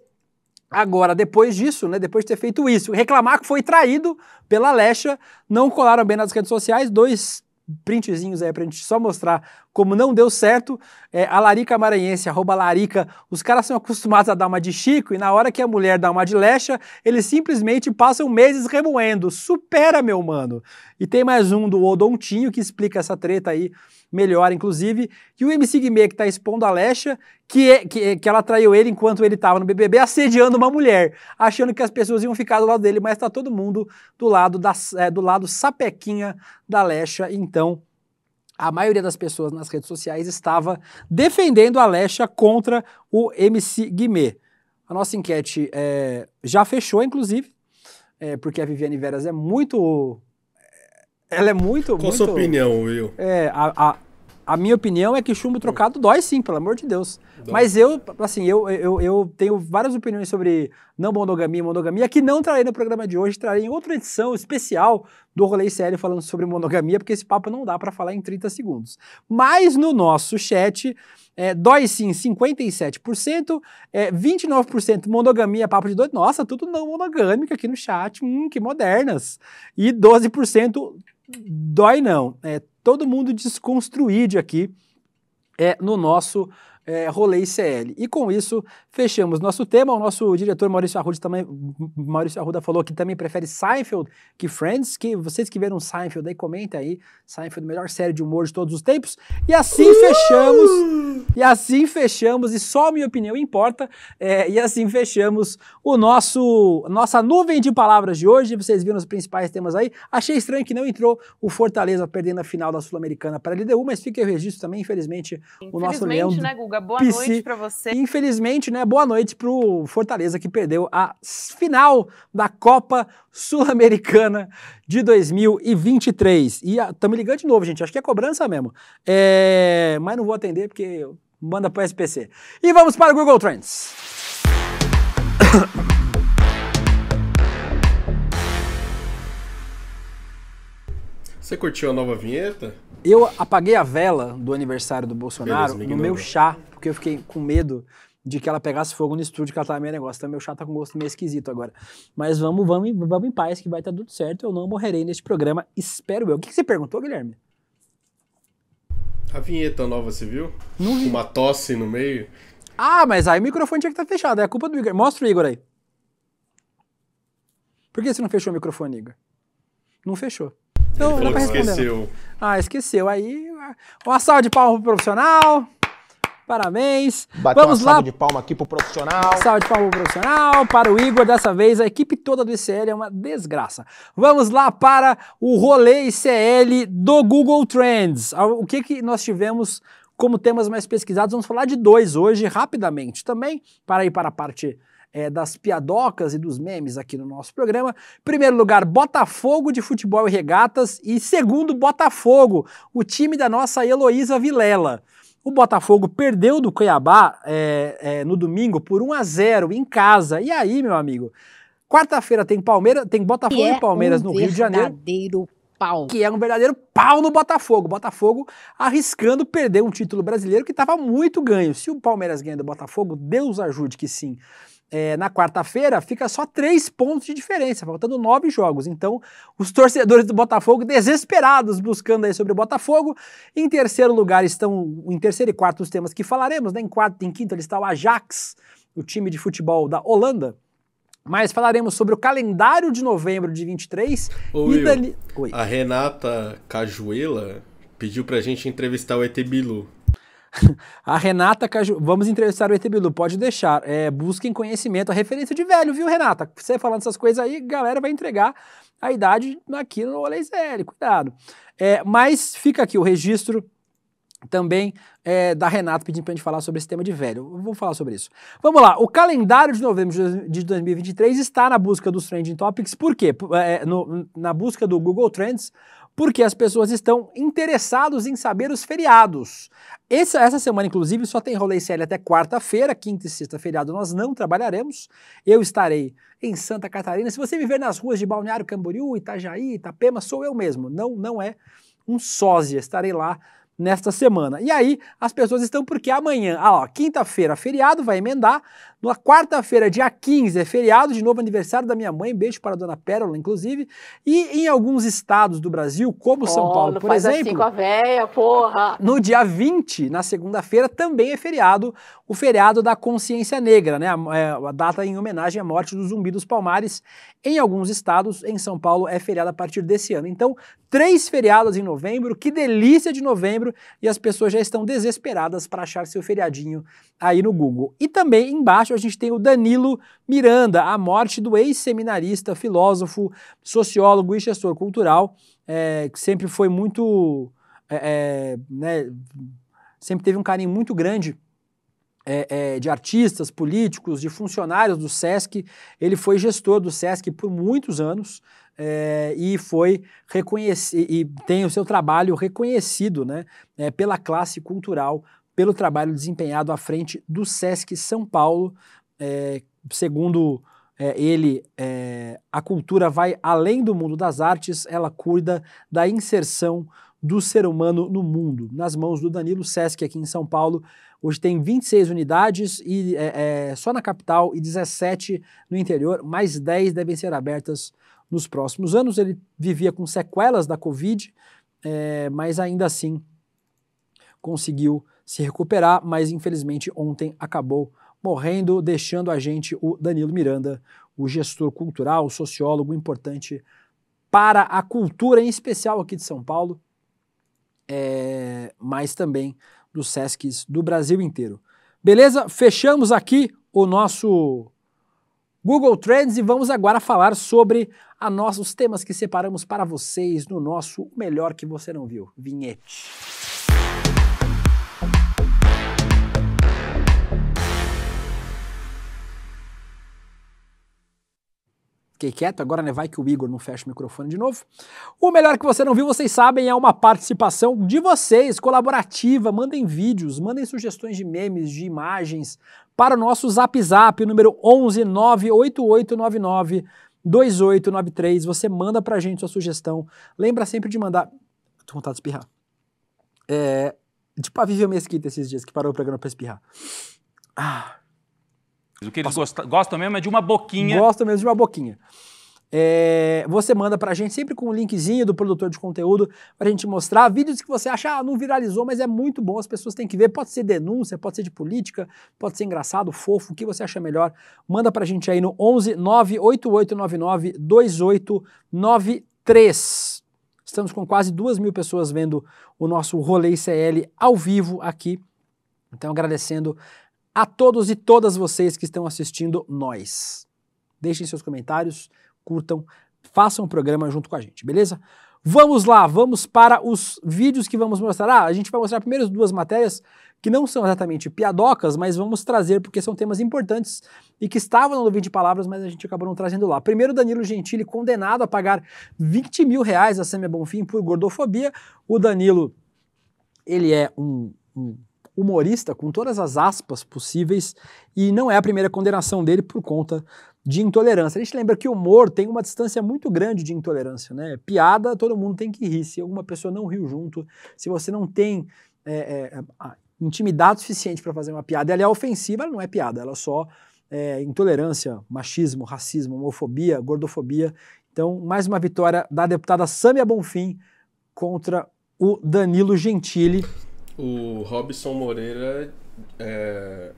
Agora, depois disso, né, depois de ter feito isso, reclamar que foi traído pela lexa não colaram bem nas redes sociais, dois printzinhos aí pra gente só mostrar como não deu certo. É, a Larica Maranhense, arroba Larica, os caras são acostumados a dar uma de Chico e na hora que a mulher dá uma de Lecha, eles simplesmente passam meses remoendo. Supera, meu mano! E tem mais um do Odontinho que explica essa treta aí melhor, inclusive. E o MC Guimê, que está expondo a Alexa, que, é, que, é, que ela traiu ele enquanto ele estava no BBB assediando uma mulher, achando que as pessoas iam ficar do lado dele, mas está todo mundo do lado, da, é, do lado sapequinha da Alexa, então a maioria das pessoas nas redes sociais estava defendendo a Lesha contra o MC Guimê. A nossa enquete é, já fechou, inclusive, é, porque a Viviane Veras é muito. É, ela é muito. Qual muito, sua opinião, Will? É, a, a, a minha opinião é que chumbo trocado dói sim, pelo amor de Deus. Dói. Mas eu, assim, eu, eu, eu tenho várias opiniões sobre não monogamia e monogamia, que não trarei no programa de hoje, trarei em outra edição especial do Rolê CL falando sobre monogamia, porque esse papo não dá para falar em 30 segundos. Mas no nosso chat, é, dói sim 57%, é, 29% monogamia, papo de doido. Nossa, tudo não monogâmico aqui no chat, hum, que modernas. E 12% dói não. É, todo mundo desconstruído aqui é, no nosso é, Rolê ICL. E com isso, fechamos nosso tema. O nosso diretor Maurício Arruda também, Maurício Arruda falou que também prefere Seinfeld que Friends. Que vocês que viram Seinfeld aí, comenta aí. Seinfeld, melhor série de humor de todos os tempos. E assim uh! fechamos. E assim fechamos, e só minha opinião importa. É, e assim fechamos o nosso nossa nuvem de palavras de hoje. Vocês viram os principais temas aí. Achei estranho que não entrou o Fortaleza perdendo a final da Sul-Americana para a LDU, mas fica o registro também, infelizmente, o nosso Leão. Né, Guga? Guga. Boa PC. noite para você. Infelizmente, né? Boa noite para o Fortaleza que perdeu a final da Copa Sul-Americana de 2023. E estamos ah, ligando de novo, gente. Acho que é cobrança mesmo. É... Mas não vou atender porque manda para o SPC. E vamos para o Google Trends. Você curtiu a nova vinheta? Eu apaguei a vela do aniversário do Bolsonaro Beleza, no meu chá, porque eu fiquei com medo de que ela pegasse fogo no estúdio que ela tava meio negócio. Então meu chá tá com gosto meio esquisito agora. Mas vamos, vamos, vamos em paz que vai estar tá tudo certo. Eu não morrerei neste programa, espero eu. O que, que você perguntou, Guilherme? A vinheta nova, você viu? Não vi. Uma tosse no meio. Ah, mas aí o microfone tinha que estar tá fechado. É a culpa do Igor. Mostra o Igor aí. Por que você não fechou o microfone, Igor? Não fechou. Então, Ele falou tá que esqueceu. Ah, esqueceu. Aí, uma salva de palmas pro profissional. Parabéns. Bateu Vamos uma lá. salva de palma aqui pro profissional. Uma salva de palma pro profissional, para o Igor dessa vez. A equipe toda do ICL é uma desgraça. Vamos lá para o rolê ICL do Google Trends. Ah, o que, que nós tivemos como temas mais pesquisados? Vamos falar de dois hoje, rapidamente. Também, para ir para a parte é, das piadocas e dos memes aqui no nosso programa. Primeiro lugar, Botafogo de futebol e regatas. E segundo, Botafogo, o time da nossa Heloísa Vilela. O Botafogo perdeu do Cuiabá é, é, no domingo por 1 a 0 em casa. E aí, meu amigo? Quarta-feira tem Palmeiras, tem Botafogo e, e é Palmeiras um no Rio de Janeiro. verdadeiro pau. Que é um verdadeiro pau no Botafogo. Botafogo arriscando perder um título brasileiro que estava muito ganho. Se o Palmeiras ganha do Botafogo, Deus ajude que sim. É, na quarta-feira, fica só três pontos de diferença, faltando nove jogos. Então, os torcedores do Botafogo desesperados buscando aí sobre o Botafogo. Em terceiro lugar estão, em terceiro e quarto, os temas que falaremos. Né? Em quarto e em quinto, ele está o Ajax, o time de futebol da Holanda mas falaremos sobre o calendário de novembro de 23 Ô, e Will, dali... Oi. A Renata Cajuela pediu pra gente entrevistar o Etebilu. A Renata Caju... Vamos entrevistar o Etebilu, pode deixar. É, busquem conhecimento, a referência de velho, viu, Renata? Você falando essas coisas aí, galera vai entregar a idade aqui no Oleiseri, cuidado. É, mas fica aqui o registro também é, da Renata pedindo para a gente falar sobre esse tema de velho. Vou falar sobre isso. Vamos lá. O calendário de novembro de 2023 está na busca dos Trending Topics. Por quê? É, no, na busca do Google Trends, porque as pessoas estão interessadas em saber os feriados. Essa, essa semana, inclusive, só tem rolê CL até quarta-feira, quinta e sexta feriado nós não trabalharemos. Eu estarei em Santa Catarina. Se você viver nas ruas de Balneário Camboriú, Itajaí, Itapema, sou eu mesmo. Não, não é um sósia. Estarei lá nesta semana. E aí as pessoas estão porque amanhã, ah, quinta-feira, feriado, vai emendar, na quarta-feira, dia 15, é feriado, de novo aniversário da minha mãe, beijo para a dona Pérola, inclusive. E em alguns estados do Brasil, como oh, São Paulo, por faz assim exemplo. Assim com a véia, porra. No dia 20, na segunda-feira, também é feriado, o feriado da consciência negra, né? A, é, a data em homenagem à morte do zumbi dos palmares. Em alguns estados, em São Paulo, é feriado a partir desse ano. Então, três feriados em novembro, que delícia de novembro! E as pessoas já estão desesperadas para achar seu feriadinho aí no Google. E também embaixo baixo a gente tem o Danilo Miranda, a morte do ex-seminarista, filósofo, sociólogo e gestor cultural, é, que sempre foi muito. É, é, né, sempre teve um carinho muito grande é, é, de artistas, políticos, de funcionários do SESC. Ele foi gestor do SESC por muitos anos é, e foi reconhecido e tem o seu trabalho reconhecido né, é, pela classe cultural pelo trabalho desempenhado à frente do SESC São Paulo. É, segundo é, ele, é, a cultura vai além do mundo das artes, ela cuida da inserção do ser humano no mundo. Nas mãos do Danilo Sesc, aqui em São Paulo, hoje tem 26 unidades e é, é, só na capital e 17 no interior, mais 10 devem ser abertas nos próximos anos. Ele vivia com sequelas da Covid, é, mas ainda assim conseguiu se recuperar, mas infelizmente ontem acabou morrendo, deixando a gente o Danilo Miranda, o gestor cultural, sociólogo importante para a cultura, em especial aqui de São Paulo, é, mas também dos SESCs do Brasil inteiro. Beleza? Fechamos aqui o nosso Google Trends e vamos agora falar sobre a nossa, os temas que separamos para vocês no nosso Melhor Que Você Não Viu. Vinhete. Fiquei quieto agora, né? Vai que o Igor não fecha o microfone de novo. O melhor que você não viu, vocês sabem, é uma participação de vocês, colaborativa. Mandem vídeos, mandem sugestões de memes, de imagens para o nosso zap zap, número 11 98899 2893. Você manda para a gente sua sugestão. Lembra sempre de mandar. Tô vontade de espirrar. É. Tipo a Vivian Mesquita esses dias que parou o programa para espirrar. Ah. O que eles gostam, gostam mesmo é de uma boquinha. Gostam mesmo de uma boquinha. É, você manda para a gente sempre com o um linkzinho do produtor de conteúdo para a gente mostrar vídeos que você acha, ah, não viralizou, mas é muito bom, as pessoas têm que ver. Pode ser denúncia, pode ser de política, pode ser engraçado, fofo, o que você acha melhor. Manda para a gente aí no 11 98899 2893. Estamos com quase duas mil pessoas vendo o nosso Rolê ICL ao vivo aqui. Então, agradecendo a todos e todas vocês que estão assistindo nós. Deixem seus comentários, curtam, façam o programa junto com a gente, beleza? Vamos lá, vamos para os vídeos que vamos mostrar. Ah, a gente vai mostrar primeiro duas matérias que não são exatamente piadocas, mas vamos trazer porque são temas importantes e que estavam no 20 palavras, mas a gente acabou não trazendo lá. Primeiro, Danilo Gentili condenado a pagar 20 mil reais a Samia Bonfim por gordofobia. O Danilo, ele é um, um humorista, com todas as aspas possíveis, e não é a primeira condenação dele por conta de intolerância. A gente lembra que o humor tem uma distância muito grande de intolerância, né? Piada, todo mundo tem que rir. Se alguma pessoa não riu junto, se você não tem é, é, intimidade suficiente para fazer uma piada, ela é ofensiva, ela não é piada, ela é só é intolerância, machismo, racismo, homofobia, gordofobia. Então, mais uma vitória da deputada Samia Bonfim contra o Danilo Gentili. O Robson Moreira é,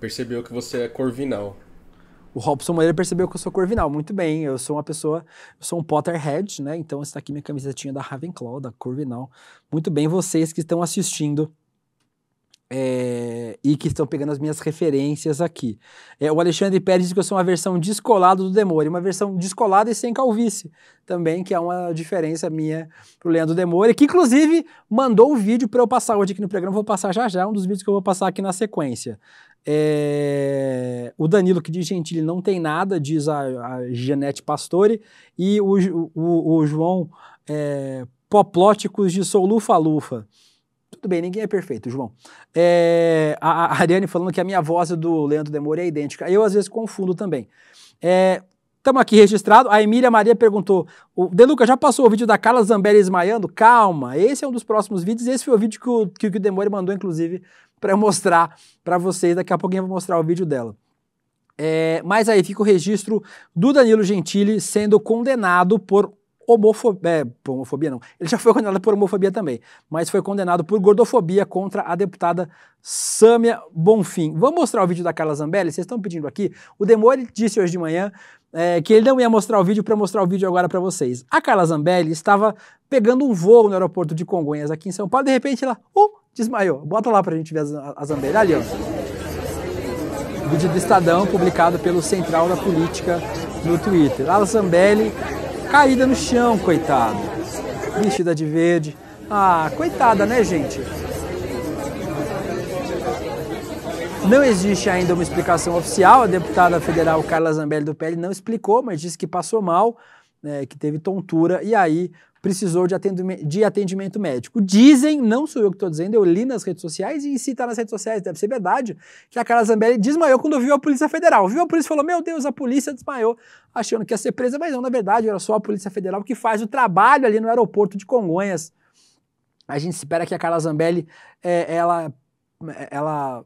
percebeu que você é corvinal. O Robson Moreira percebeu que eu sou corvinal. Muito bem, eu sou uma pessoa, eu sou um Potterhead, né? Então está aqui é minha camisetinha da Ravenclaw, da Corvinal. Muito bem, vocês que estão assistindo é, e que estão pegando as minhas referências aqui. É, o Alexandre Pérez diz que eu sou uma versão descolada do Demore, uma versão descolada e sem calvície também, que é uma diferença minha pro Leandro Demore, que inclusive mandou o um vídeo para eu passar hoje aqui no programa, vou passar já já, é um dos vídeos que eu vou passar aqui na sequência. É, o Danilo que diz Gentili não tem nada, diz a, a Pastore, e o, o, o João é, Poplóticos de Sou Lufa Lufa. Tudo bem, ninguém é perfeito, João. É, a, a Ariane falando que a minha voz é do Leandro Demore é idêntica. Eu, às vezes, confundo também. É, Estamos aqui registrado. A Emília Maria perguntou: o Deluca já passou o vídeo da Carla Zambelli esmaiando? Calma, esse é um dos próximos vídeos. Esse foi o vídeo que o, que, que o Demore mandou, inclusive, para eu mostrar para vocês. Daqui a pouquinho eu vou mostrar o vídeo dela. É, mas aí fica o registro do Danilo Gentili sendo condenado por homofobia, é, homofobia não, ele já foi condenado por homofobia também, mas foi condenado por gordofobia contra a deputada Sâmia Bonfim. Vamos mostrar o vídeo da Carla Zambelli, vocês estão pedindo aqui, o Demore disse hoje de manhã é, que ele não ia mostrar o vídeo para mostrar o vídeo agora para vocês. A Carla Zambelli estava pegando um voo no aeroporto de Congonhas aqui em São Paulo, de repente ela uh, desmaiou. Bota lá para a gente ver a, a Zambelli ali, ó. Vídeo do Estadão, publicado pelo Central da Política no Twitter. A Zambelli caída no chão, coitado. Vestida de verde. Ah, coitada, né, gente? Não existe ainda uma explicação oficial. A deputada federal Carla Zambelli do PL não explicou, mas disse que passou mal, né, que teve tontura, e aí precisou de atendimento, de atendimento médico. Dizem, não sou eu que estou dizendo, eu li nas redes sociais e se está nas redes sociais, deve ser verdade, que a Carla Zambelli desmaiou quando viu a Polícia Federal. Viu a polícia e falou: Meu Deus, a polícia desmaiou, achando que ia ser presa, mas não, na verdade, era só a Polícia Federal que faz o trabalho ali no aeroporto de Congonhas. A gente espera que a Carla Zambelli, é, ela, eh, ela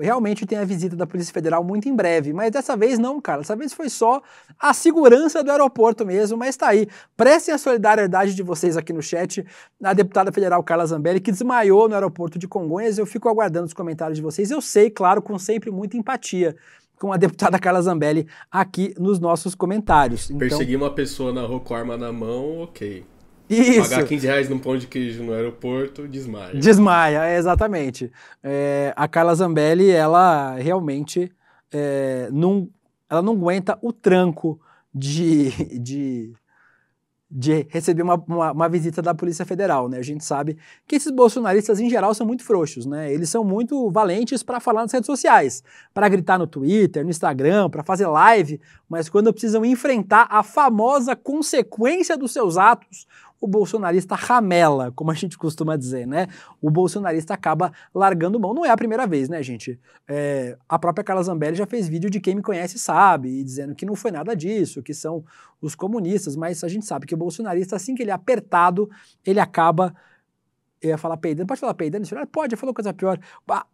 realmente tem a visita da Polícia Federal muito em breve. Mas dessa vez não, cara. Dessa vez foi só a segurança do aeroporto mesmo. Mas tá aí. Prestem a solidariedade de vocês aqui no chat a deputada federal Carla Zambelli, que desmaiou no aeroporto de Congonhas. Eu fico aguardando os comentários de vocês. Eu sei, claro, com sempre muita empatia com a deputada Carla Zambelli aqui nos nossos comentários. Então... Perseguir uma pessoa na rua com arma na mão, ok. Isso. Pagar 15 reais num pão de queijo no aeroporto, desmaia. Desmaia, é, exatamente. É, a Carla Zambelli, ela realmente é, não, ela não aguenta o tranco de, de, de receber uma, uma, uma, visita da Polícia Federal, né? A gente sabe que esses bolsonaristas, em geral, são muito frouxos, né? Eles são muito valentes para falar nas redes sociais, para gritar no Twitter, no Instagram, para fazer live, mas quando precisam enfrentar a famosa consequência dos seus atos, o bolsonarista ramela, como a gente costuma dizer, né? O bolsonarista acaba largando mão. Não é a primeira vez, né, gente? É, a própria Carla Zambelli já fez vídeo de quem me conhece sabe, dizendo que não foi nada disso, que são os comunistas, mas a gente sabe que o bolsonarista, assim que ele é apertado, ele acaba eu ia falar peidando. Pode falar peidando? Senhor? Pode, falou coisa pior.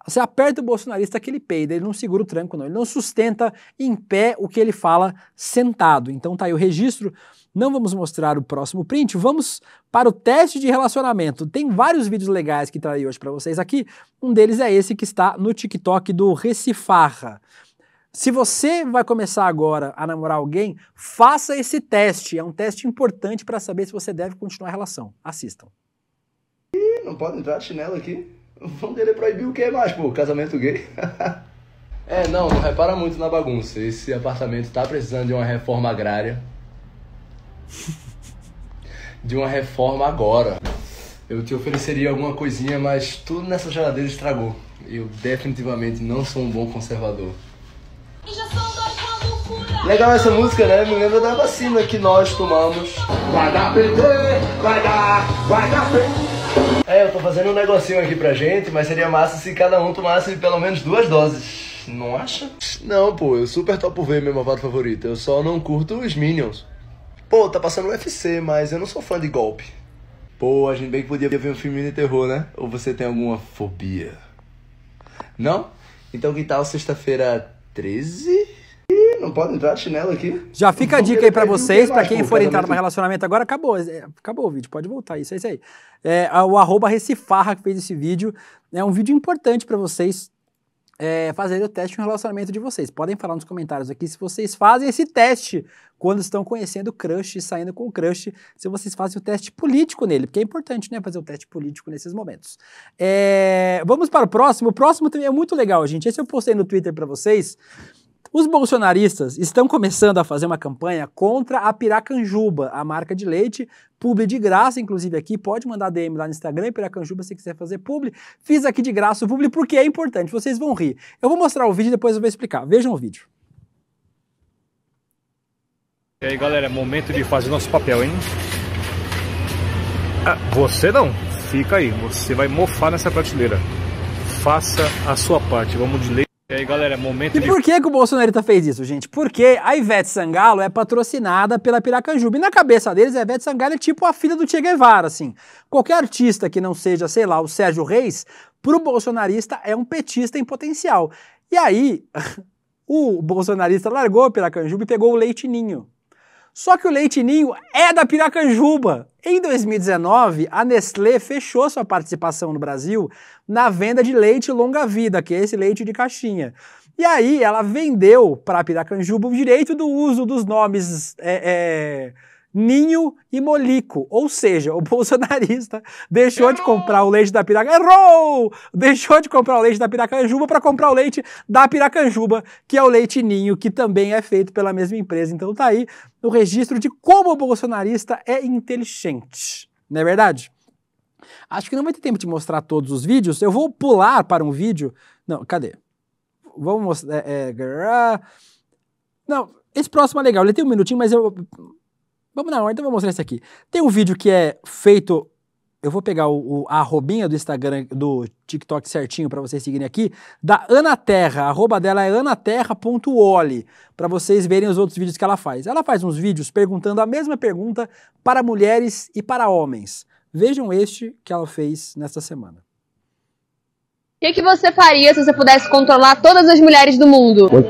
Você aperta o bolsonarista que ele peida, ele não segura o tranco, não. Ele não sustenta em pé o que ele fala sentado. Então tá aí o registro não vamos mostrar o próximo print, vamos para o teste de relacionamento. Tem vários vídeos legais que trarei hoje para vocês aqui. Um deles é esse que está no TikTok do Recifarra. Se você vai começar agora a namorar alguém, faça esse teste. É um teste importante para saber se você deve continuar a relação. Assistam. Ih, não pode entrar de chinelo aqui. Vão é proibir o que mais, pô? Casamento gay. é, não, não repara muito na bagunça. Esse apartamento tá precisando de uma reforma agrária de uma reforma agora. Eu te ofereceria alguma coisinha, mas tudo nessa geladeira estragou. Eu definitivamente não sou um bom conservador. Legal essa música, né? Me lembra da vacina que nós tomamos. Vai dar PT, vai dar, vai dar PT. É, eu tô fazendo um negocinho aqui pra gente, mas seria massa se cada um tomasse pelo menos duas doses. Não acha? Não, pô, eu super topo ver meu malvado favorito. Eu só não curto os Minions. Pô, tá passando UFC, mas eu não sou fã de golpe. Pô, a gente bem que podia ver um filme de terror, né? Ou você tem alguma fobia? Não? Então que tal sexta-feira 13? Ih, não pode entrar de chinelo aqui. Já fica a dica aí pra vocês, pra quem for entrar no relacionamento agora, acabou. É, acabou o vídeo, pode voltar, isso é isso aí. É, o arroba Recifarra que fez esse vídeo. É um vídeo importante para vocês é, fazer o teste no relacionamento de vocês. Podem falar nos comentários aqui se vocês fazem esse teste quando estão conhecendo o crush, saindo com o crush, se vocês fazem o teste político nele, porque é importante, né, fazer o teste político nesses momentos. É, vamos para o próximo. O próximo também é muito legal, gente. Esse eu postei no Twitter para vocês. Os bolsonaristas estão começando a fazer uma campanha contra a Piracanjuba, a marca de leite, publi de graça, inclusive aqui, pode mandar DM lá no Instagram, Piracanjuba, se quiser fazer publi. Fiz aqui de graça o publi porque é importante, vocês vão rir. Eu vou mostrar o vídeo e depois eu vou explicar. Vejam o vídeo. E aí, galera, é momento de fazer nosso papel, hein? Ah, você não, fica aí, você vai mofar nessa prateleira. Faça a sua parte, vamos de leite. E aí, galera, é momento E de... por que, que o bolsonarista fez isso, gente? Porque a Ivete Sangalo é patrocinada pela Piracanjuba. E na cabeça deles, a Ivete Sangalo é tipo a filha do Che Guevara, assim. Qualquer artista que não seja, sei lá, o Sérgio Reis, pro bolsonarista é um petista em potencial. E aí, o bolsonarista largou a Piracanjuba e pegou o Leitinho. Só que o Leitinho é da Piracanjuba. Em 2019, a Nestlé fechou sua participação no Brasil na venda de leite longa-vida, que é esse leite de caixinha. E aí ela vendeu para a Piracanjuba o direito do uso dos nomes. É, é Ninho e Molico. Ou seja, o bolsonarista deixou de comprar o leite da Piracanjuba. Errou! Deixou de comprar o leite da Piracanjuba para comprar o leite da Piracanjuba, que é o leite Ninho, que também é feito pela mesma empresa. Então tá aí o registro de como o bolsonarista é inteligente. Não é verdade? Acho que não vai ter tempo de mostrar todos os vídeos. Eu vou pular para um vídeo. Não, cadê? Vamos mostrar. É, é... Não, esse próximo é legal. Ele tem um minutinho, mas eu Vamos na ordem, então vou mostrar isso aqui. Tem um vídeo que é feito. Eu vou pegar o, o a arrobinha do Instagram, do TikTok certinho para vocês seguirem aqui, da Ana Terra. A arroba dela é anaterra.oli, para vocês verem os outros vídeos que ela faz. Ela faz uns vídeos perguntando a mesma pergunta para mulheres e para homens. Vejam este que ela fez nesta semana. O que, que, você faria se você pudesse controlar todas as mulheres do mundo? Quanto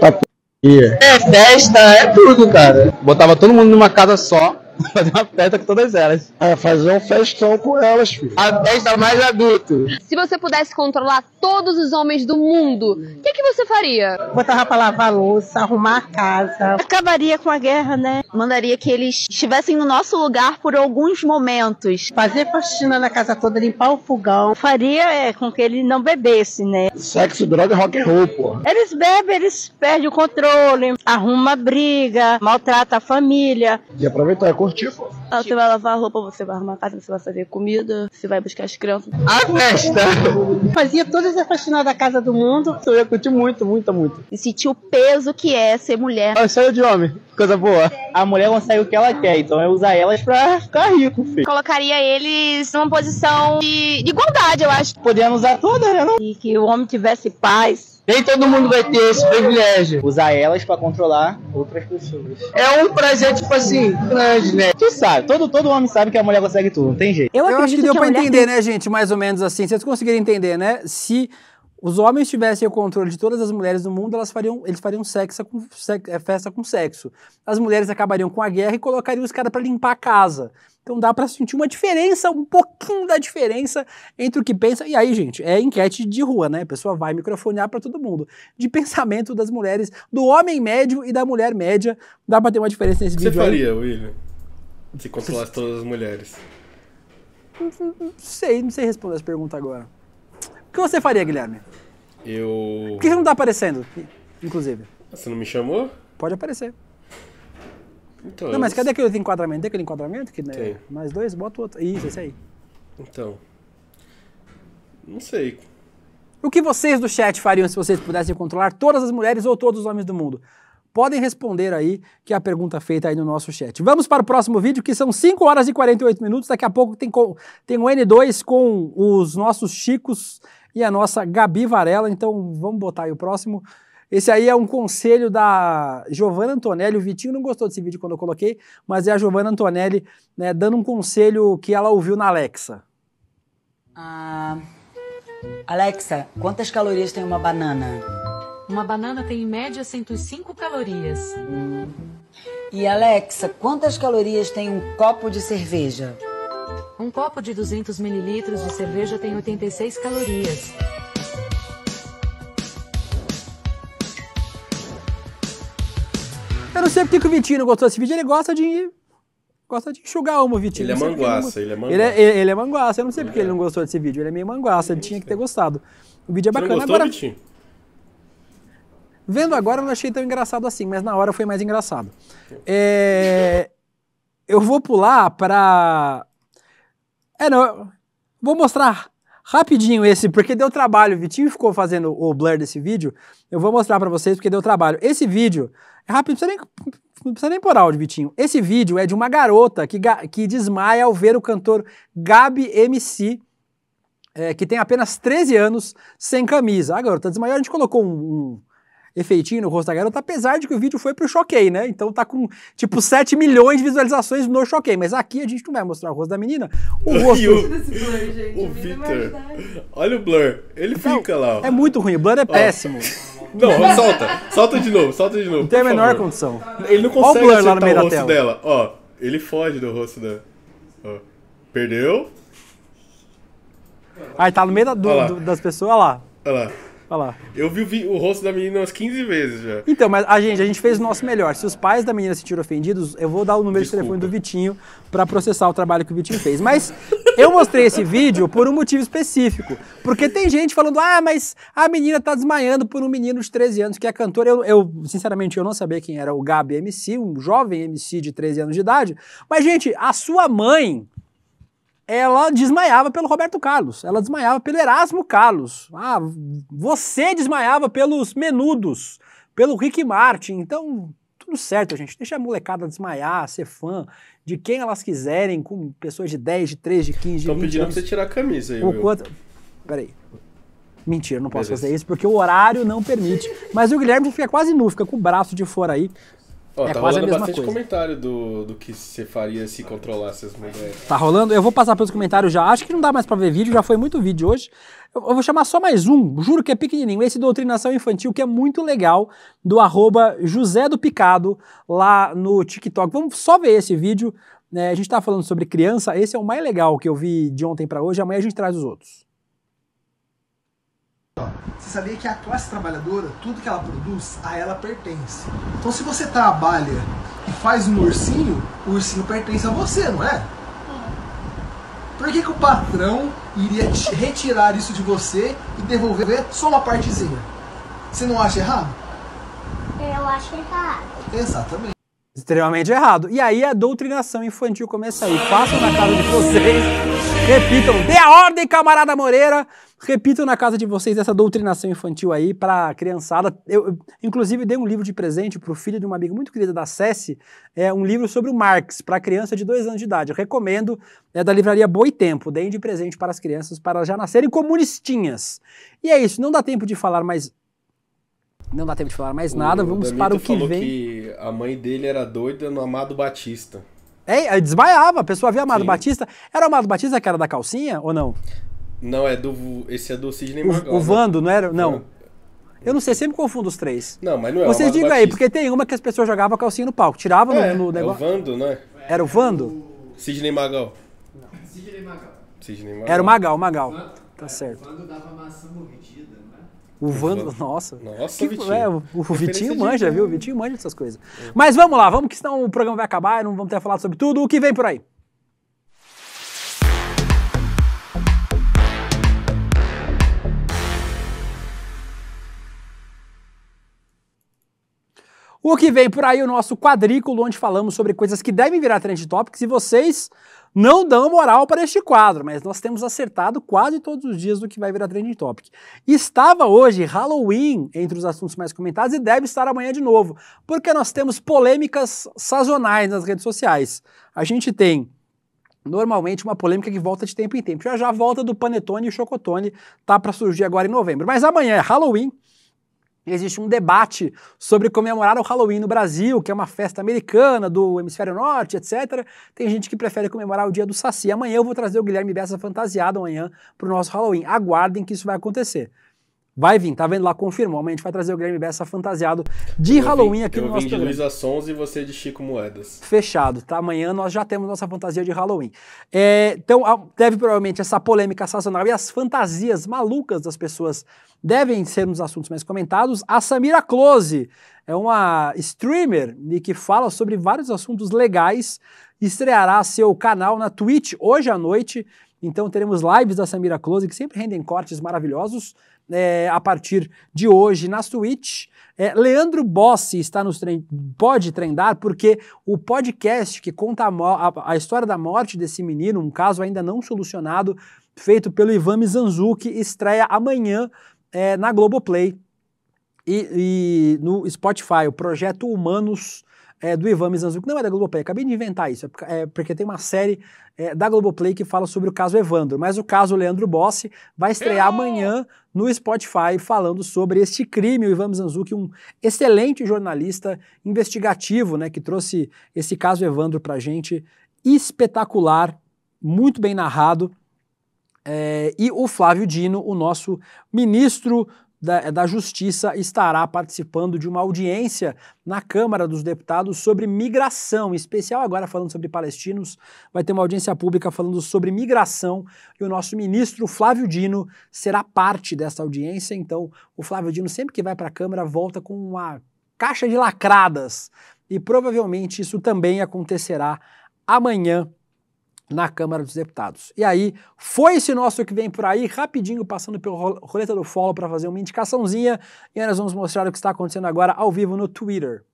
é festa, é tudo, cara. Botava todo mundo numa casa só fazer uma festa com todas elas. É, fazer um festão com elas, filho. A festa mais adulto. Se você pudesse controlar todos os homens do mundo, o que, que você faria? Botava pra lavar louça, arrumar a casa. Acabaria com a guerra, né? Mandaria que eles estivessem no nosso lugar por alguns momentos. Fazer faxina na casa toda, limpar o fogão. Faria é, com que ele não bebesse, né? Sexo, droga e rock and roll, pô. Eles bebem, eles perdem o controle, arruma briga, maltrata a família. E aproveitar, com é curtir, pô. Ah, você vai lavar a roupa, você vai arrumar a casa, você vai fazer comida, você vai buscar as crianças. A festa! Fazia todas as faxinadas da casa do mundo. Eu ia curtir muito, muito, muito. E sentir o peso que é ser mulher. Ah, Olha, saiu é de homem. Coisa boa. A mulher consegue o que ela quer, então é usar elas pra ficar rico, filho. Colocaria eles numa posição de, igualdade, eu acho. Podendo usar todas, né? Não? E que o homem tivesse paz nem todo mundo vai ter esse privilégio. Usar elas para controlar outras pessoas. É um prazer, tipo assim, grande, né? Tu sabe, todo, todo homem sabe que a mulher consegue tudo, não tem jeito. Eu, eu acho que deu que pra entender, tem... né, gente? Mais ou menos assim. Vocês conseguiram entender, né? Se os homens tivessem o controle de todas as mulheres do mundo, elas fariam, eles fariam sexo com, sexo, é, festa com sexo. As mulheres acabariam com a guerra e colocariam os caras para limpar a casa. Então dá para sentir uma diferença, um pouquinho da diferença entre o que pensa. E aí, gente, é enquete de rua, né? A pessoa vai microfonear para todo mundo. De pensamento das mulheres, do homem médio e da mulher média. Dá para ter uma diferença nesse vídeo. Você faria, aí. William? Se controlasse todas as mulheres. Não sei, não sei responder essa pergunta agora. O que você faria, Guilherme? Eu. Por que não tá aparecendo, inclusive? Você não me chamou? Pode aparecer. Então, não, mas cadê aquele enquadramento? Tem aquele enquadramento? Que, né? Tem. Mais dois, bota o outro. Isso, esse aí. Então. Não sei. O que vocês do chat fariam se vocês pudessem controlar todas as mulheres ou todos os homens do mundo? Podem responder aí, que é a pergunta feita aí no nosso chat. Vamos para o próximo vídeo, que são 5 horas e 48 minutos. Daqui a pouco tem, com, tem o N2 com os nossos Chicos e a nossa Gabi Varela. Então vamos botar aí o próximo. Esse aí é um conselho da Giovanna Antonelli. O Vitinho não gostou desse vídeo quando eu coloquei, mas é a Giovanna Antonelli né, dando um conselho que ela ouviu na Alexa. Ah, Alexa, quantas calorias tem uma banana? Uma banana tem em média 105 calorias. Hum. E Alexa, quantas calorias tem um copo de cerveja? Um copo de 200 mililitros de cerveja tem 86 calorias. Eu não sei porque o Vitinho não gostou desse vídeo, ele gosta de. Gosta de enxugar uma, Vitinho. É é ele é manguaça, ele, não... ele é manguaça. Ele é, ele é manguaça, eu não sei porque é. ele não gostou desse vídeo, ele é meio manguaça, ele é, tinha que ter gostado. O vídeo é bacana. Você não gostou, Agora, Vitinho? Vendo agora, eu não achei tão engraçado assim, mas na hora foi mais engraçado. É... Eu vou pular para. É, não. Vou mostrar rapidinho esse, porque deu trabalho. O Vitinho ficou fazendo o blur desse vídeo. Eu vou mostrar para vocês porque deu trabalho. Esse vídeo é rápido, não precisa nem, não precisa nem pôr áudio, Vitinho. Esse vídeo é de uma garota que, que desmaia ao ver o cantor Gabi MC, é, eh, que tem apenas 13 anos, sem camisa. A ah, garota desmaiou, a gente colocou um, um efeitinho no rosto da garota, apesar de que o vídeo foi pro Choquei, né? Então tá com tipo 7 milhões de visualizações no Choquei, mas aqui a gente não vai mostrar o rosto da menina. O rosto. o o Victor. Olha o blur, ele então, fica lá. Ó. É muito ruim, o blur é ó. péssimo. Não, solta, solta de novo, solta de novo. Não tem a menor favor. condição. Ele não consegue Olha o, blur lá no meio o rosto da tela. dela. Ó, ele foge do rosto dela. Ó. Perdeu. Aí tá no meio da, do, do, das pessoas, olha lá. Olha lá. Olha lá. Eu vi, vi, o rosto da menina umas 15 vezes já. Então, mas a ah, gente, a gente fez o nosso melhor. Se os pais da menina se sentiram ofendidos, eu vou dar o número Desculpa. de telefone do Vitinho para processar o trabalho que o Vitinho fez. Mas eu mostrei esse vídeo por um motivo específico. Porque tem gente falando, ah, mas a menina tá desmaiando por um menino de 13 anos que é cantor. Eu, eu sinceramente, eu não sabia quem era o Gabi MC, um jovem MC de 13 anos de idade. Mas, gente, a sua mãe ela desmaiava pelo Roberto Carlos, ela desmaiava pelo Erasmo Carlos. Ah, você desmaiava pelos Menudos, pelo Rick Martin. Então, tudo certo, gente. Deixa a molecada desmaiar, ser fã de quem elas quiserem, com pessoas de 10, de 3, de 15, Estão de 20 pedindo pra você tirar a camisa aí, meu. Quanto... Peraí. Mentira, não posso Beleza. fazer isso porque o horário não permite. Mas o Guilherme fica quase nu, fica com o braço de fora aí. Ó, é tá quase a mesma bastante coisa. comentário do, do que você faria se controlasse as mulheres. Tá rolando? Eu vou passar pelos comentários já. Acho que não dá mais pra ver vídeo, já foi muito vídeo hoje. Eu, eu vou chamar só mais um, juro que é pequenininho, esse Doutrinação Infantil, que é muito legal, do arroba José do Picado, lá no TikTok. Vamos só ver esse vídeo. Né? A gente tá falando sobre criança, esse é o mais legal que eu vi de ontem para hoje, amanhã a gente traz os outros. Você sabia que a classe trabalhadora, tudo que ela produz, a ela pertence. Então se você trabalha e faz um ursinho, o ursinho pertence a você, não é? Por que, que o patrão iria retirar isso de você e devolver só uma partezinha? Você não acha errado? Eu acho errado. Exatamente. Extremamente errado. E aí a doutrinação infantil começa aí. Façam na casa de vocês. Repitam. Dê a ordem, camarada Moreira. Repitam na casa de vocês essa doutrinação infantil aí para a criançada. Eu, eu, inclusive, dei um livro de presente para o filho de uma amiga muito querida da Cesse, é um livro sobre o Marx para criança de dois anos de idade. Eu recomendo, é da livraria Boi Tempo. Deem de presente para as crianças para já nascerem comunistinhas. E é isso, não dá tempo de falar mais não dá tempo de falar mais nada, o vamos para o que falou vem. que a mãe dele era doida no Amado Batista. É, desmaiava, a pessoa via Amado Sim. Batista. Era o Amado Batista que era da calcinha ou não? Não, é do. Esse é do Sidney Magal. O, o Vando, né? não era? Não. Eu não sei, sempre confundo os três. Não, mas não é Vocês digam aí, porque tem uma que as pessoas jogavam calcinha no palco, tiravam é, no, no é negócio. Era o Vando, né? Era o Vando? Sidney Magal. Não. Sidney Magal. Sidney Magal. Era o Magal, Magal. Vando, tá é, certo. O Vando dava maçã mordida, né? O Vando, nossa. Nossa, que, Vitinho. É, o, o Vitinho manja, cara. viu? O Vitinho manja essas coisas. É. Mas vamos lá, vamos que senão o programa vai acabar e não vamos ter falado sobre tudo. O que vem por aí? O que vem por aí, o nosso quadrículo, onde falamos sobre coisas que devem virar trend topics e vocês não dão moral para este quadro, mas nós temos acertado quase todos os dias do que vai virar trending topic. Estava hoje Halloween entre os assuntos mais comentados e deve estar amanhã de novo, porque nós temos polêmicas sazonais nas redes sociais. A gente tem normalmente uma polêmica que volta de tempo em tempo. Já já volta do Panetone e Chocotone, tá para surgir agora em novembro. Mas amanhã é Halloween existe um debate sobre comemorar o Halloween no Brasil, que é uma festa americana do hemisfério norte, etc. Tem gente que prefere comemorar o dia do Saci. Amanhã eu vou trazer o Guilherme Bessa fantasiado amanhã para o nosso Halloween. Aguardem que isso vai acontecer. Vai vir, tá vendo lá, confirmou. Amanhã a gente vai trazer o Grammy Bessa fantasiado de eu Halloween aqui no nosso programa. Eu vim de Luísa Sons e você de Chico Moedas. Fechado, tá? Amanhã nós já temos nossa fantasia de Halloween. É, então, deve provavelmente essa polêmica sazonal e as fantasias malucas das pessoas devem ser nos assuntos mais comentados. A Samira Close é uma streamer que fala sobre vários assuntos legais. Estreará seu canal na Twitch hoje à noite. Então teremos lives da Samira Close que sempre rendem cortes maravilhosos é, a partir de hoje na Twitch. É, Leandro Bossi está nos tre pode trendar porque o podcast que conta a, a, a, história da morte desse menino, um caso ainda não solucionado, feito pelo Ivan Mizanzuki, estreia amanhã é, na Globoplay e, e no Spotify, o Projeto Humanos é, do Ivan Mizanzuki não é da Globoplay, acabei de inventar isso, é, é porque tem uma série é, da Globoplay que fala sobre o caso Evandro, mas o caso Leandro Bossi vai estrear é! amanhã no Spotify falando sobre este crime. O Ivan Mizanzuki, um excelente jornalista investigativo, né, que trouxe esse caso Evandro pra gente, espetacular, muito bem narrado. É, e o Flávio Dino, o nosso ministro da, eh, da, Justiça estará participando de uma audiência na Câmara dos Deputados sobre migração, em especial agora falando sobre palestinos. Vai ter uma audiência pública falando sobre migração e o nosso ministro Flávio Dino será parte dessa audiência. Então, o Flávio Dino, sempre que vai para a Câmara, volta com uma caixa de lacradas e provavelmente isso também acontecerá amanhã na Câmara dos Deputados. E aí, foi esse nosso que vem por aí, rapidinho, passando pelo roleta do follow para fazer uma indicaçãozinha e aí nós vamos mostrar o que está acontecendo agora ao vivo no Twitter.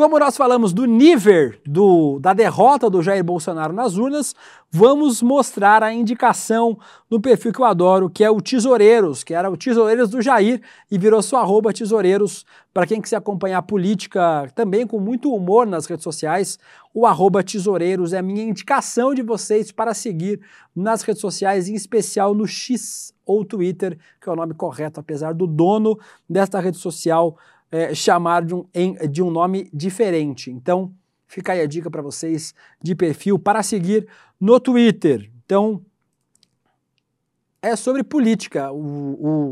Como nós falamos do nível do, da derrota do Jair Bolsonaro nas urnas, vamos mostrar a indicação do perfil que eu adoro, que é o Tesoureiros, que era o Tesoureiros do Jair e virou sua arroba Tesoureiros. Para quem quiser acompanhar a política também com muito humor nas redes sociais, o arroba Tesoureiros é a minha indicação de vocês para seguir nas redes sociais, em especial no X ou Twitter, que é o nome correto, apesar do dono desta rede social é, chamar de um, de um nome diferente. Então, fica aí a dica para vocês de perfil para seguir no Twitter. Então, é sobre política o,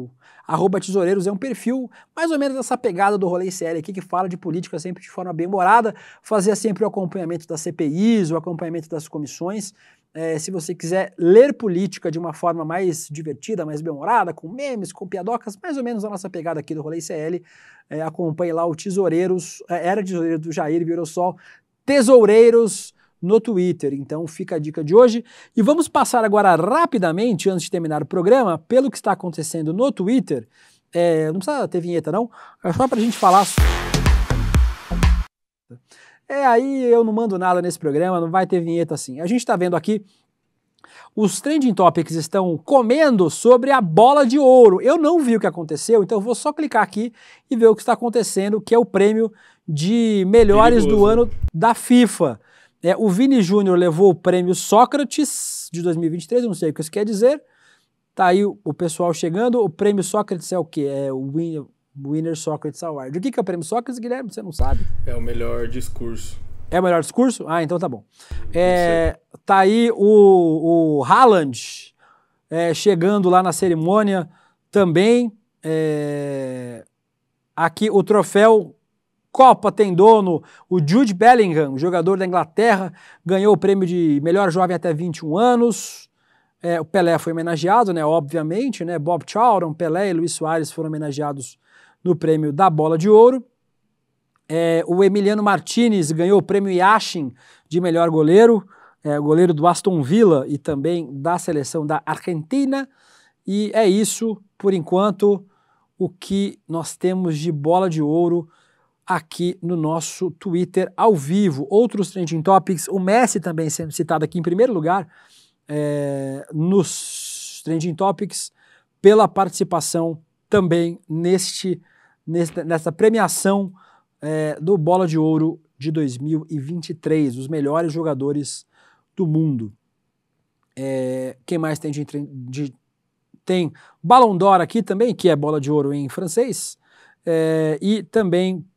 o Arroba Tesoureiros é um perfil mais ou menos dessa pegada do Rolê CL aqui, que fala de política sempre de forma bem morada, fazia sempre o acompanhamento das CPIs, o acompanhamento das comissões. É, se você quiser ler política de uma forma mais divertida, mais bem-humorada, com memes, com piadocas, mais ou menos a nossa pegada aqui do Rolê CL, é, acompanhe lá o Tesoureiros, é, era Tesoureiro do Jair, virou só Tesoureiros, no Twitter. Então fica a dica de hoje. E vamos passar agora rapidamente, antes de terminar o programa, pelo que está acontecendo no Twitter. É, não precisa ter vinheta, não. É só para a gente falar. É, aí eu não mando nada nesse programa, não vai ter vinheta assim. A gente está vendo aqui os trending topics estão comendo sobre a bola de ouro. Eu não vi o que aconteceu, então vou só clicar aqui e ver o que está acontecendo, que é o prêmio de melhores Perigoso. do ano da FIFA. É, o Vini Júnior levou o prêmio Sócrates de 2023, não sei o que isso quer dizer. Tá aí o, o pessoal chegando. O prêmio Sócrates é o quê? É o Win, Winner Sócrates Award. O que, que é o prêmio Sócrates, Guilherme? Você não sabe? É o melhor discurso. É o melhor discurso? Ah, então tá bom. É, tá aí o, o Haaland é, chegando lá na cerimônia também. É, aqui o troféu Copa tem dono. O Jude Bellingham, jogador da Inglaterra, ganhou o prêmio de melhor jovem até 21 anos. É, o Pelé foi homenageado, né? Obviamente, né? Bob Chauron, Pelé e Luiz Soares foram homenageados no prêmio da Bola de Ouro. É, o Emiliano Martinez ganhou o prêmio Yashin de melhor goleiro, é, goleiro do Aston Villa e também da seleção da Argentina. E é isso, por enquanto, o que nós temos de bola de ouro aqui no nosso Twitter ao vivo. Outros trending topics, o Messi também sendo citado aqui em primeiro lugar é, nos trending topics pela participação também neste nesta, nesta premiação é, do Bola de Ouro de 2023, os melhores jogadores do mundo. É, quem mais tem de, de tem Ballon d'Or aqui também, que é bola de ouro em francês, é, e também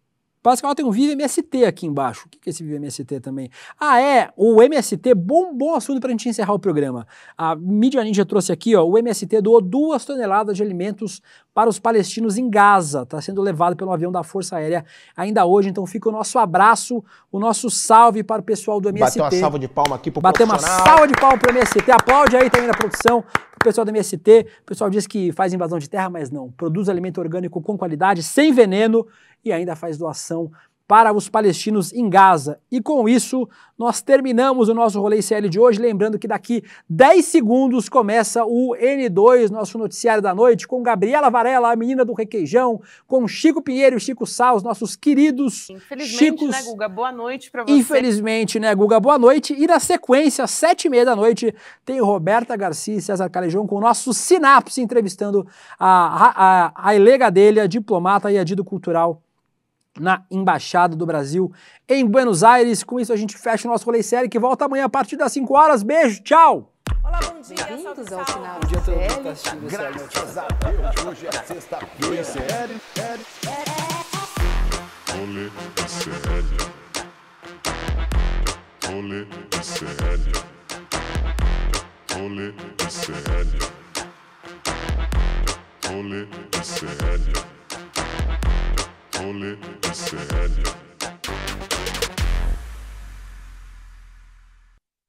Pascal tem um Vive MST aqui embaixo. O que é esse Vive MST também? Ah, é, o MST bombou assunto para a gente encerrar o programa. A Mídia Ninja trouxe aqui, ó, o MST doou duas toneladas de alimentos para os palestinos em Gaza. Está sendo levado pelo avião da Força Aérea ainda hoje. Então fica o nosso abraço, o nosso salve para o pessoal do MST. Bateu uma salva de palma aqui pro Bateu uma salva de palma o MST. Aplaude aí também na produção, o pessoal do MST. O pessoal diz que faz invasão de terra, mas não. Produz alimento orgânico com qualidade, sem veneno e ainda faz doação para os palestinos em Gaza. E com isso, nós terminamos o nosso Rolê CL de hoje. Lembrando que daqui 10 segundos começa o N2, nosso noticiário da noite, com Gabriela Varela, a menina do requeijão, com Chico Pinheiro e Chico Sá, os nossos queridos Infelizmente, Chicos. né, Guga? Boa noite para você. Infelizmente, né, Guga? Boa noite. E na sequência, às 7h30 da noite, tem Roberta Garcia e César Calejão com o nosso Sinapse, entrevistando a, a, a, a diplomata e a Dido cultural na Embaixada do Brasil em Buenos Aires. Com isso a gente fecha o nosso rolê série que volta amanhã a partir das 5 horas. Beijo, tchau! Olá, bom dia, Bem-vindos ao final do dia todo mundo tá Graças a Deus, hoje é sexta-feira. Sério, sério. Ole Essene.